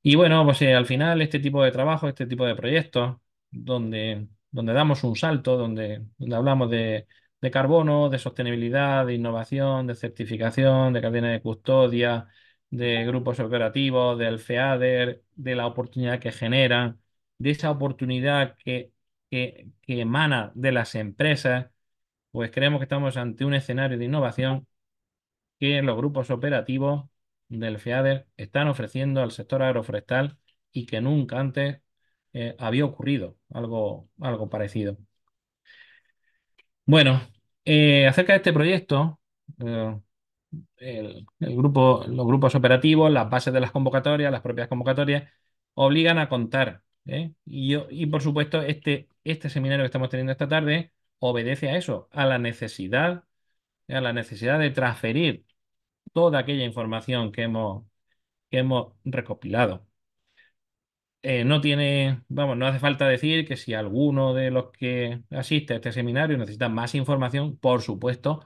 Y bueno, pues eh, al final este tipo de trabajo, este tipo de proyectos, donde, donde damos un salto, donde, hablamos de, carbono, de sostenibilidad, de innovación, de certificación, de cadena de custodia, de grupos operativos, del FEADER, de la oportunidad que generan, de esa oportunidad que, que emana de las empresas, pues creemos que estamos ante un escenario de innovación que los grupos operativos del FEADER están ofreciendo al sector agroforestal y que nunca antes eh, había ocurrido algo, algo parecido. Bueno, eh, acerca de este proyecto, eh, el, grupo, los grupos operativos, las bases de las convocatorias, las propias convocatorias, obligan a contar. Y, y, por supuesto, este, este seminario que estamos teniendo esta tarde obedece a eso, a la necesidad, a la necesidad de transferir toda aquella información que hemos, hemos recopilado. Eh, no tiene, vamos, no hace falta decir que si alguno de los que asiste a este seminario necesita más información, por supuesto,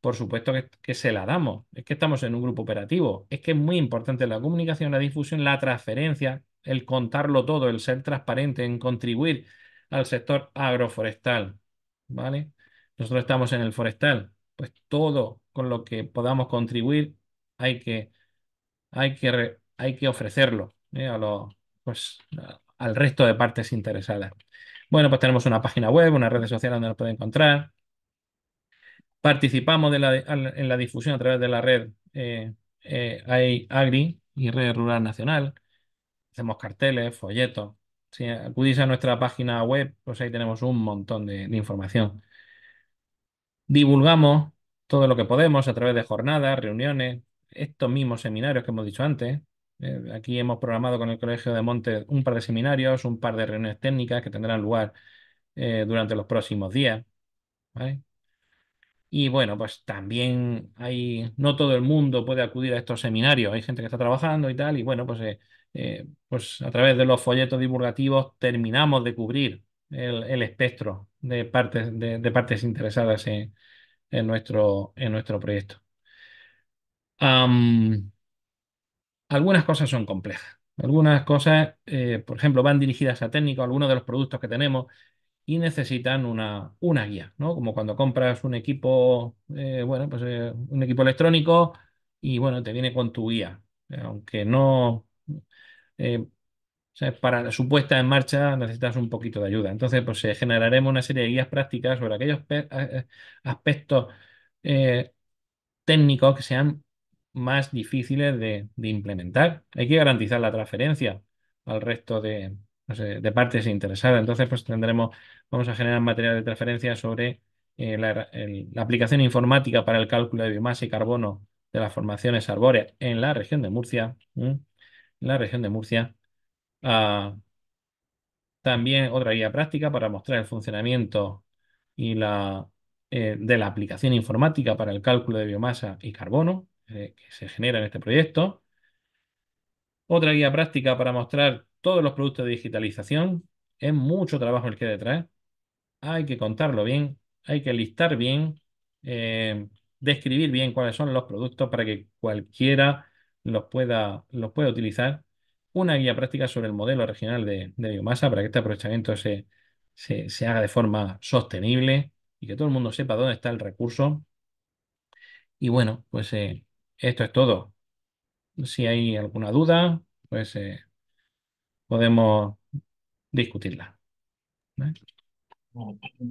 por supuesto que, se la damos. Es que estamos en un grupo operativo. Es que es muy importante la comunicación, la difusión, la transferencia, el contarlo todo, el ser transparente, en contribuir al sector agroforestal. ¿Vale? Nosotros estamos en el forestal. Pues todo con lo que podamos contribuir, hay que, hay que, hay que ofrecerlo eh, a pues, al resto de partes interesadas. Bueno, pues tenemos una página web, una red social donde nos pueden encontrar. Participamos en la difusión a través de la red eh, eh, Agri y Red Rural Nacional. Hacemos carteles, folletos. Si acudís a nuestra página web, pues ahí tenemos un montón de información. Divulgamos todo lo que podemos a través de jornadas, reuniones, estos mismos seminarios que hemos dicho antes. Eh, aquí hemos programado con el Colegio de Montes un par de seminarios, un par de reuniones técnicas que tendrán lugar eh, durante los próximos días. Y bueno, pues también hay, no todo el mundo puede acudir a estos seminarios, hay gente que está trabajando y tal, y bueno, pues, eh, pues a través de los folletos divulgativos terminamos de cubrir el, espectro de partes, de partes interesadas en, en nuestro, en nuestro proyecto. algunas cosas son complejas. Algunas cosas, eh, por ejemplo, van dirigidas a técnicos, algunos de los productos que tenemos y necesitan una, una guía, ¿no? Como cuando compras un equipo, eh, bueno, pues eh, un equipo electrónico y bueno, te viene con tu guía. Aunque no, para la supuesta en marcha necesitas un poquito de ayuda. Entonces, pues eh, generaremos una serie de guías prácticas sobre aquellos eh, aspectos eh, técnicos que sean más difíciles de, implementar. Hay que garantizar la transferencia al resto de, partes interesadas. Entonces, pues tendremos, vamos a generar material de transferencia sobre la, aplicación informática para el cálculo de biomasa y carbono de las formaciones arbóreas en la región de Murcia. En la región de Murcia Ah, también otra guía práctica para mostrar el funcionamiento y la, eh, de la aplicación informática para el cálculo de biomasa y carbono eh, que se genera en este proyecto. Otra guía práctica para mostrar todos los productos de digitalización. Es mucho trabajo el que hay detrás. Hay que contarlo bien, hay que listar bien, eh, describir bien cuáles son los productos para que cualquiera los pueda, los pueda utilizar una guía práctica sobre el modelo regional de, biomasa para que este aprovechamiento se, se, haga de forma sostenible y que todo el mundo sepa dónde está el recurso. Y bueno, pues eh, esto es todo. Si hay alguna duda, pues eh, podemos discutirla.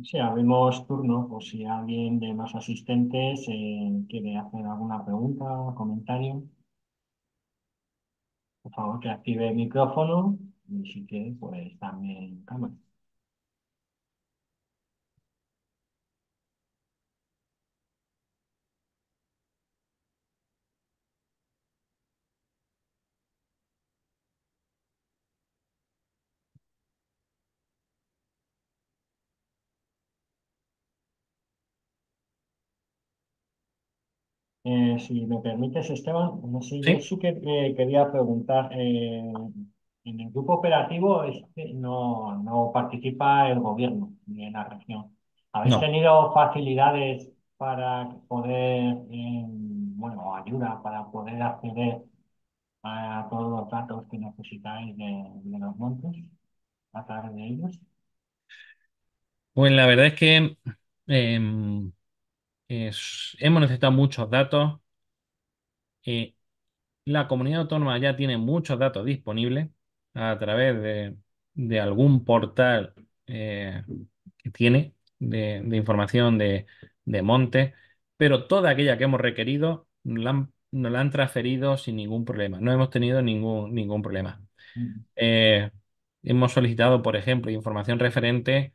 Si abrimos turno o si alguien de más asistentes eh, quiere hacer alguna pregunta o comentario por favor que active el micrófono y si quiere pues también cámara. Eh, si me permites, Esteban, no sé, que eh, quería preguntar, eh, en el grupo operativo no, no participa el gobierno ni en la región. ¿Habéis tenido facilidades para poder, em, bueno, ayuda para poder acceder a todos los datos que necesitáis de, de los montes a través de ellos? Pues la verdad es que em, eh, hemos necesitado muchos datos. Eh, la comunidad autónoma ya tiene muchos datos disponibles a través de, algún portal eh, que tiene de, información de, de montes, pero toda aquella que hemos requerido nos la han transferido sin ningún problema. No hemos tenido ningún, ningún problema. Mm. hemos solicitado, por ejemplo, información referente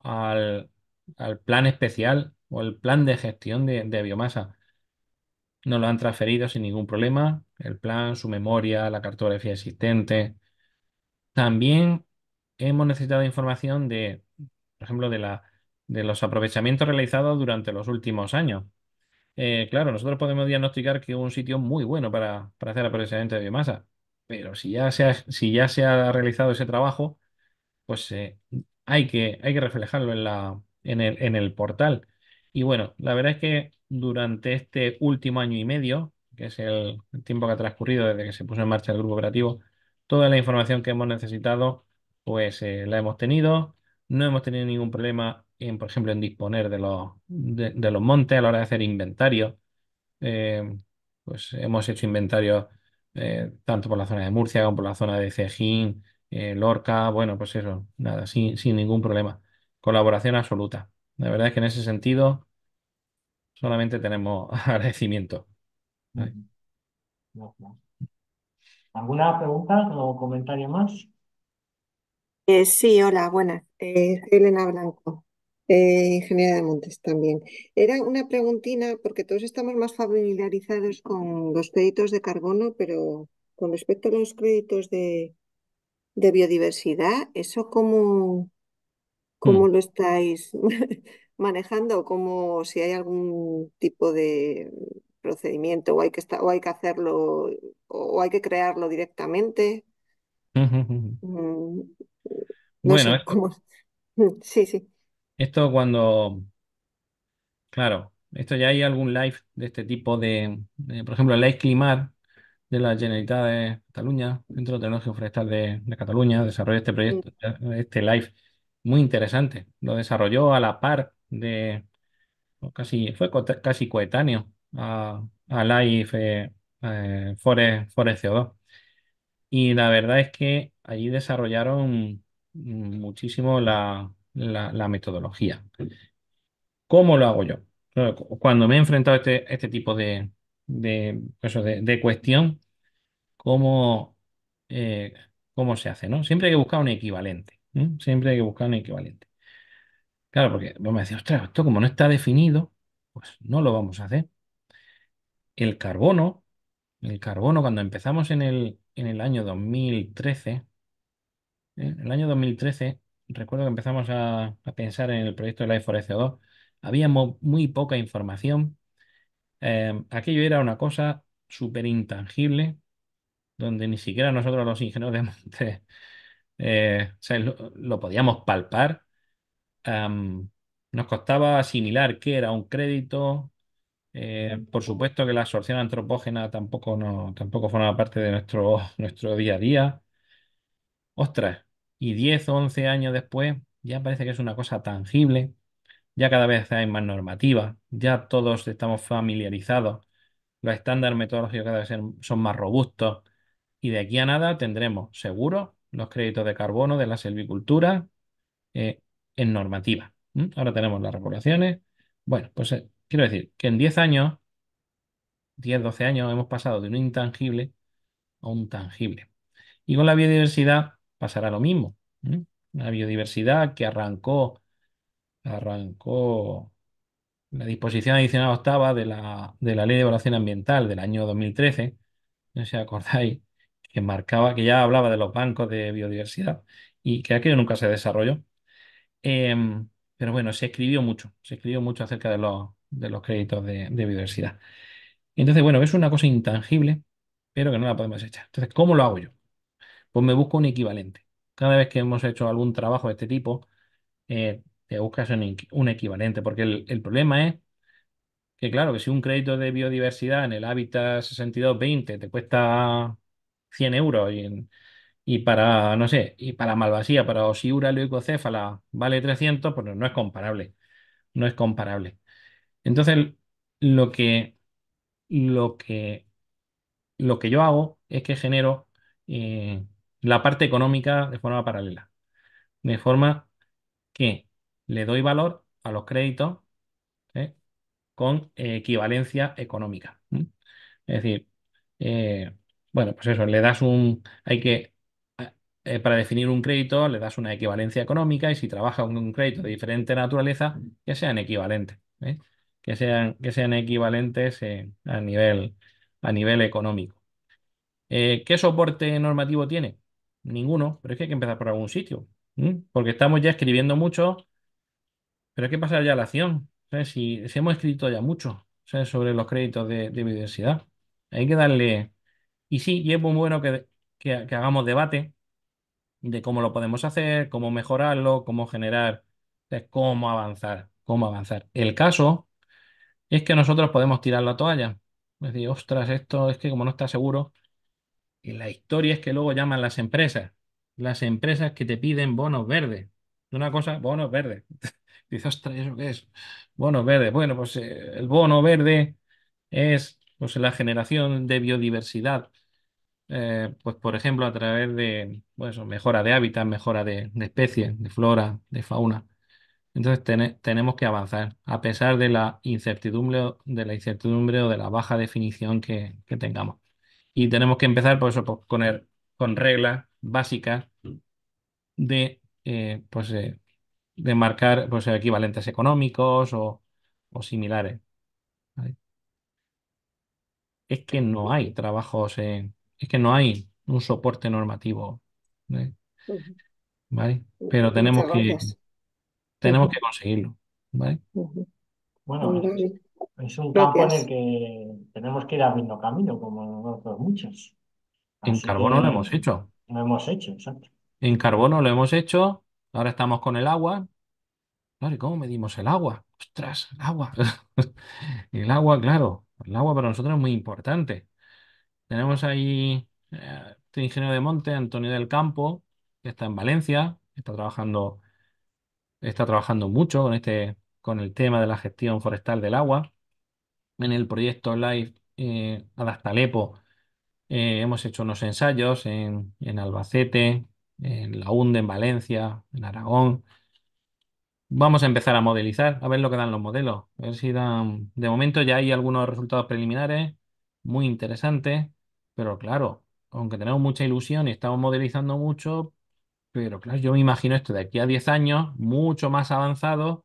al, al plan especial o el plan de gestión de, biomasa. Nos lo han transferido sin ningún problema, el plan, su memoria, la cartografía existente. También hemos necesitado información de, por ejemplo, de, la, de los aprovechamientos realizados durante los últimos años. Eh, claro, nosotros podemos diagnosticar que es un sitio muy bueno para, para hacer aprovechamiento de biomasa, pero si ya se ha, si ya se ha realizado ese trabajo, pues eh, hay, que, hay que reflejarlo en, la, en, el, en el portal. Y bueno, la verdad es que durante este último año y medio, que es el tiempo que ha transcurrido desde que se puso en marcha el grupo operativo, toda la información que hemos necesitado, pues eh, la hemos tenido. No hemos tenido ningún problema, en, por ejemplo, en disponer de los, de, los montes a la hora de hacer inventario. Eh, pues hemos hecho inventario eh, tanto por la zona de Murcia como por la zona de Cejín, Lorca, bueno, pues eso, nada, sin ningún problema. Colaboración absoluta. La verdad es que en ese sentido solamente tenemos agradecimiento. ¿Alguna pregunta o comentario más? Eh, sí, hola, buenas. Eh, Elena Blanco, eh, ingeniera de Montes también. Era una preguntina, porque todos estamos más familiarizados con los créditos de carbono, pero con respecto a los créditos de, biodiversidad, ¿eso cómo, cómo hmm. lo estáis manejando como si hay algún tipo de procedimiento o hay que, o hay que hacerlo o hay que crearlo directamente. Mm, bueno, sí, sí. Esto cuando, claro, esto ya hay algún live de este tipo de, por ejemplo, el live Climar de la Generalitat de Cataluña, Centro Tecnología Forestal de, de Cataluña, desarrolló este mm. proyecto, eh, este live muy interesante. Lo desarrolló a la par de casi, fue casi coetáneo a, Life eh, eh Forest, CO2. Y la verdad es que allí desarrollaron muchísimo la, metodología. ¿Cómo lo hago yo? Cuando me he enfrentado a este, este tipo de, de, cuestión, ¿cómo, eh, ¿cómo se hace? ¿no? Siempre hay que buscar un equivalente. Siempre hay que buscar un equivalente. Claro, porque vos me decís, ostras, esto como no está definido, pues no lo vamos a hacer. El carbono, el carbono cuando empezamos en el, en el año 2013, ¿eh? en el año 2013, recuerdo que empezamos a, pensar en el proyecto de la co 2 había muy poca información. Eh, aquello era una cosa súper intangible, donde ni siquiera nosotros los ingenieros de monte eh, lo podíamos palpar Em, nos costaba asimilar qué era un crédito. Eh, por supuesto que la absorción antropógena tampoco, no, tampoco formaba parte de nuestro, nuestro día a día. Ostras, y 10 o 11 años después ya parece que es una cosa tangible, ya cada vez hay más normativa, ya todos estamos familiarizados, los estándares metodológicos cada vez son más robustos y de aquí a nada tendremos seguro los créditos de carbono de la silvicultura. Eh, en normativa. Ahora tenemos las regulaciones. Bueno, pues eh, quiero decir que en 10 años, 10, 12 años, hemos pasado de un intangible a un tangible. Y con la biodiversidad pasará lo mismo. La biodiversidad que arrancó, arrancó la disposición adicional octava de la, de la Ley de Evaluación Ambiental del año 2013, no sé si acordáis, que marcaba, que ya hablaba de los bancos de biodiversidad y que aquello nunca se desarrolló. Em, pero bueno, se escribió mucho, se escribió mucho acerca de los, de los créditos de, de biodiversidad. Entonces, bueno, es una cosa intangible, pero que no la podemos echar. Entonces, ¿cómo lo hago yo? Pues me busco un equivalente. Cada vez que hemos hecho algún trabajo de este tipo, eh, te buscas un, equivalente, porque el, el, problema es que, claro, que si un crédito de biodiversidad en el hábitat 6220 te cuesta 100 euros y en, y para, no sé, y para Malvasía, para Osiura leucocéfala vale 300, pues no, es comparable. No es comparable. Entonces, lo que, lo que, lo que yo hago es que genero eh, la parte económica de forma paralela. De forma que le doy valor a los créditos ¿eh? con equivalencia económica. Es decir, eh, bueno, pues eso, le das un. Hay que eh, para definir un crédito le das una equivalencia económica y si trabaja un, un crédito de diferente naturaleza, que sean equivalentes, ¿eh? que, sean, que sean equivalentes a, nivel, a nivel económico. Eh, ¿Qué soporte normativo tiene? Ninguno, pero es que hay que empezar por algún sitio, porque estamos ya escribiendo mucho, pero hay que pasar ya a la acción. Si, hemos escrito ya mucho sobre los créditos de, de biodiversidad, hay que darle... Y sí, y es muy bueno que hagamos debate, de cómo lo podemos hacer, cómo mejorarlo, cómo generar, cómo avanzar, cómo avanzar. El caso es que nosotros podemos tirar la toalla. ostras, esto es que como no está seguro, y la historia es que luego llaman las empresas, las empresas que te piden bonos verdes. Una cosa, bonos verdes. Dices, ostras, ¿eso qué es? Bonos verdes. Bueno, pues eh, el bono verde es pues, la generación de biodiversidad eh, pues por ejemplo, a través de pues mejora de hábitat, mejora de, especies, de flora, de fauna. Entonces tenemos que avanzar, a pesar de la incertidumbre, de la incertidumbre o de la baja definición que, tengamos. Y tenemos que empezar por pues eso, pues, con, reglas básicas de, eh, pues, eh, de marcar pues, equivalentes económicos o, similares. Es que no hay trabajos en es que no hay un soporte normativo. ¿Vale? Pero tenemos que, tenemos que conseguirlo. ¿vale? Bueno, es un campo en el que tenemos que ir mismo camino, como nosotros muchos. en carbono lo hemos hecho. Lo hemos hecho, exacto. En carbono lo hemos hecho, ahora estamos con el agua. Claro, ¿y cómo medimos el agua? Ostras, el agua. el agua, claro, el agua para nosotros es muy importante. Tenemos ahí eh, este ingeniero de monte, Antonio del Campo, que está en Valencia, está trabajando, está trabajando mucho con este, con el tema de la gestión forestal del agua. En el proyecto Live eh, Adaptalepo eh, hemos hecho unos ensayos en, Albacete, en La UNDE en Valencia, en Aragón. Vamos a empezar a modelizar, a ver lo que dan los modelos. A ver si dan. De momento ya hay algunos resultados preliminares muy interesantes. Pero claro, aunque tenemos mucha ilusión y estamos modelizando mucho, pero claro, yo me imagino esto de aquí a 10 años, mucho más avanzado.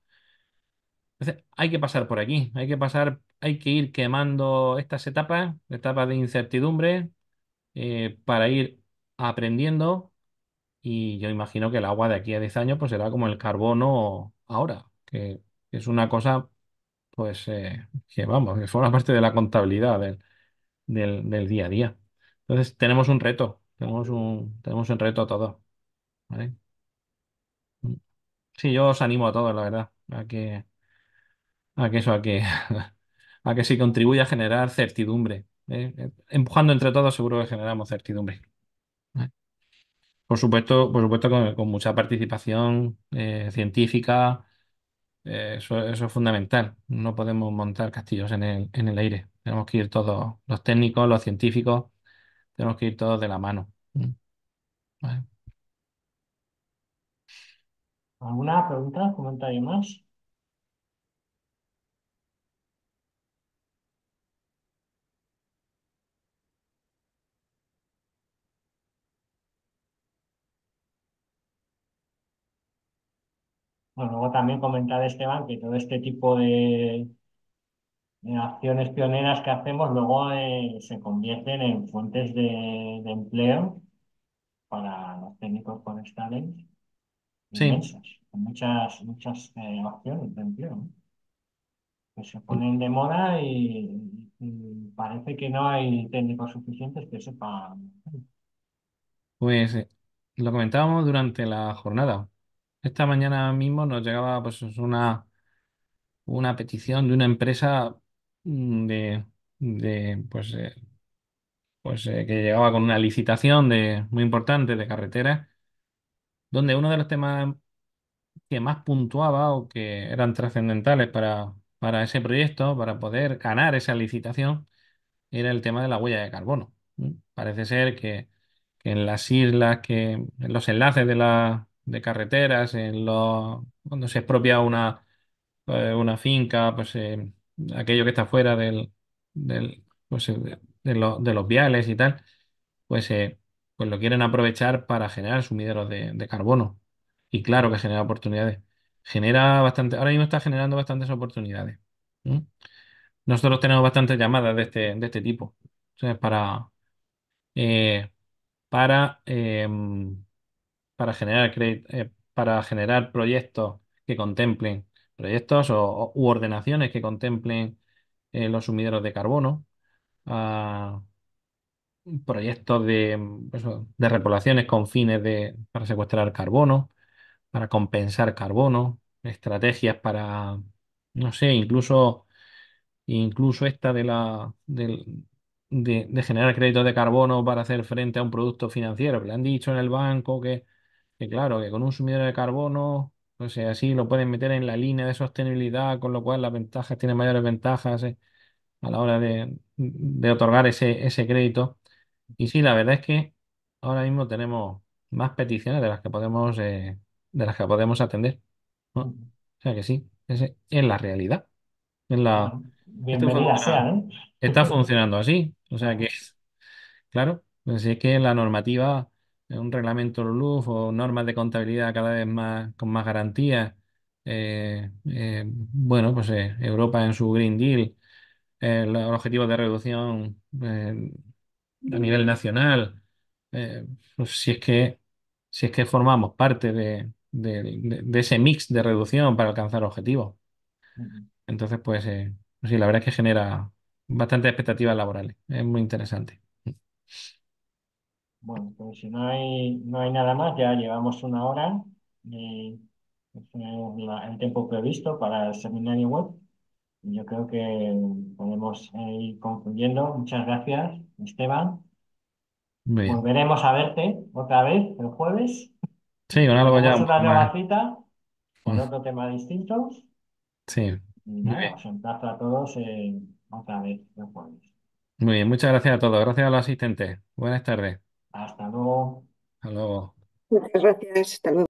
Entonces, hay que pasar por aquí, hay que pasar, hay que ir quemando estas etapas, etapas de incertidumbre, eh, para ir aprendiendo. Y yo imagino que el agua de aquí a 10 años pues será como el carbono ahora, que es una cosa, pues, eh, que vamos, que forma parte de la contabilidad del día a día. Entonces, tenemos un reto, tenemos un, tenemos un reto a todos. Mm. Sí, yo os animo a todos, la verdad, a que, a que eso, a que, a que sí contribuya a generar certidumbre. ¿eh? Eh, empujando entre todos, seguro que generamos certidumbre. Por supuesto, por supuesto con, mucha participación eh, científica, eso, eso, es fundamental. No podemos montar castillos en el, en el aire. Tenemos que ir todos, los técnicos, los científicos, tenemos que ir todos de la mano. Mm. ¿Alguna pregunta, comentario más? Bueno, luego también comentar, Esteban, que todo este tipo de, acciones pioneras que hacemos luego eh, se convierten en fuentes de, empleo para los técnicos forestales sí. muchas, muchas eh, acciones de empleo que se ponen de moda y, parece que no hay técnicos suficientes que sepan. Pues eh, lo comentábamos durante la jornada. Esta mañana mismo nos llegaba pues una, una petición de una empresa Mm, de, pues, eh, pues eh, que llegaba con una licitación de, muy importante de carreteras, donde uno de los temas que más puntuaba o que eran trascendentales para, para ese proyecto, para poder ganar esa licitación, era el tema de la huella de carbono. Parece ser que, en las islas, que en los enlaces de, la, de carreteras, en lo cuando se expropia una, eh, una finca, pues aquello que está fuera del, pues, eh, de, de los viales y tal, pues, eh, pues lo quieren aprovechar para generar sumideros de, de carbono. Y claro que genera oportunidades. Genera bastante, ahora mismo está generando bastantes oportunidades. Nosotros tenemos bastantes llamadas de este, de este tipo. para, eh, para, em, para generar para generar proyectos que contemplen proyectos o, ordenaciones que contemplen eh, los sumideros de carbono, proyectos pues, de, repoblaciones con fines de, para secuestrar carbono, para compensar carbono, estrategias para, no sé, incluso, incluso esta de la... De, generar créditos de carbono para hacer frente a un producto financiero. Le han dicho en el banco que, que claro, que con un sumidero de carbono o sea, así lo pueden meter en la línea de sostenibilidad, con lo cual las ventajas tiene mayores ventajas eh, a la hora de, otorgar ese, ese crédito. Y sí, la verdad es que ahora mismo tenemos más peticiones de las que podemos, eh, de las que podemos atender, O sea que sí, es, la realidad. en la, ¿eh? Está funcionando así. O sea que, claro, pensé es que la normativa un reglamento LULUF o normas de contabilidad cada vez más con más garantías. Eh, eh, bueno, pues eh, Europa en su Green Deal, los objetivos de reducción a nivel nacional. Pues si es que si es que formamos parte de, de ese mix de reducción para alcanzar objetivos. Entonces, pues sí, la verdad es que genera bastantes expectativas laborales. Es muy interesante. Bueno, pues si no hay, no hay nada más, ya llevamos una hora, eh, el tiempo previsto para el seminario web. y Yo creo que podemos ir concluyendo. Muchas gracias, Esteban. Volveremos a verte otra vez el jueves. Sí, con algo ya una nueva cita con otro tema distinto. Sí, Y muy a todos otra vez el jueves. Muy bien, muchas gracias a todos. Gracias a los asistentes. Buenas tardes. Hasta luego. Hasta luego. Muchas gracias. Hasta luego.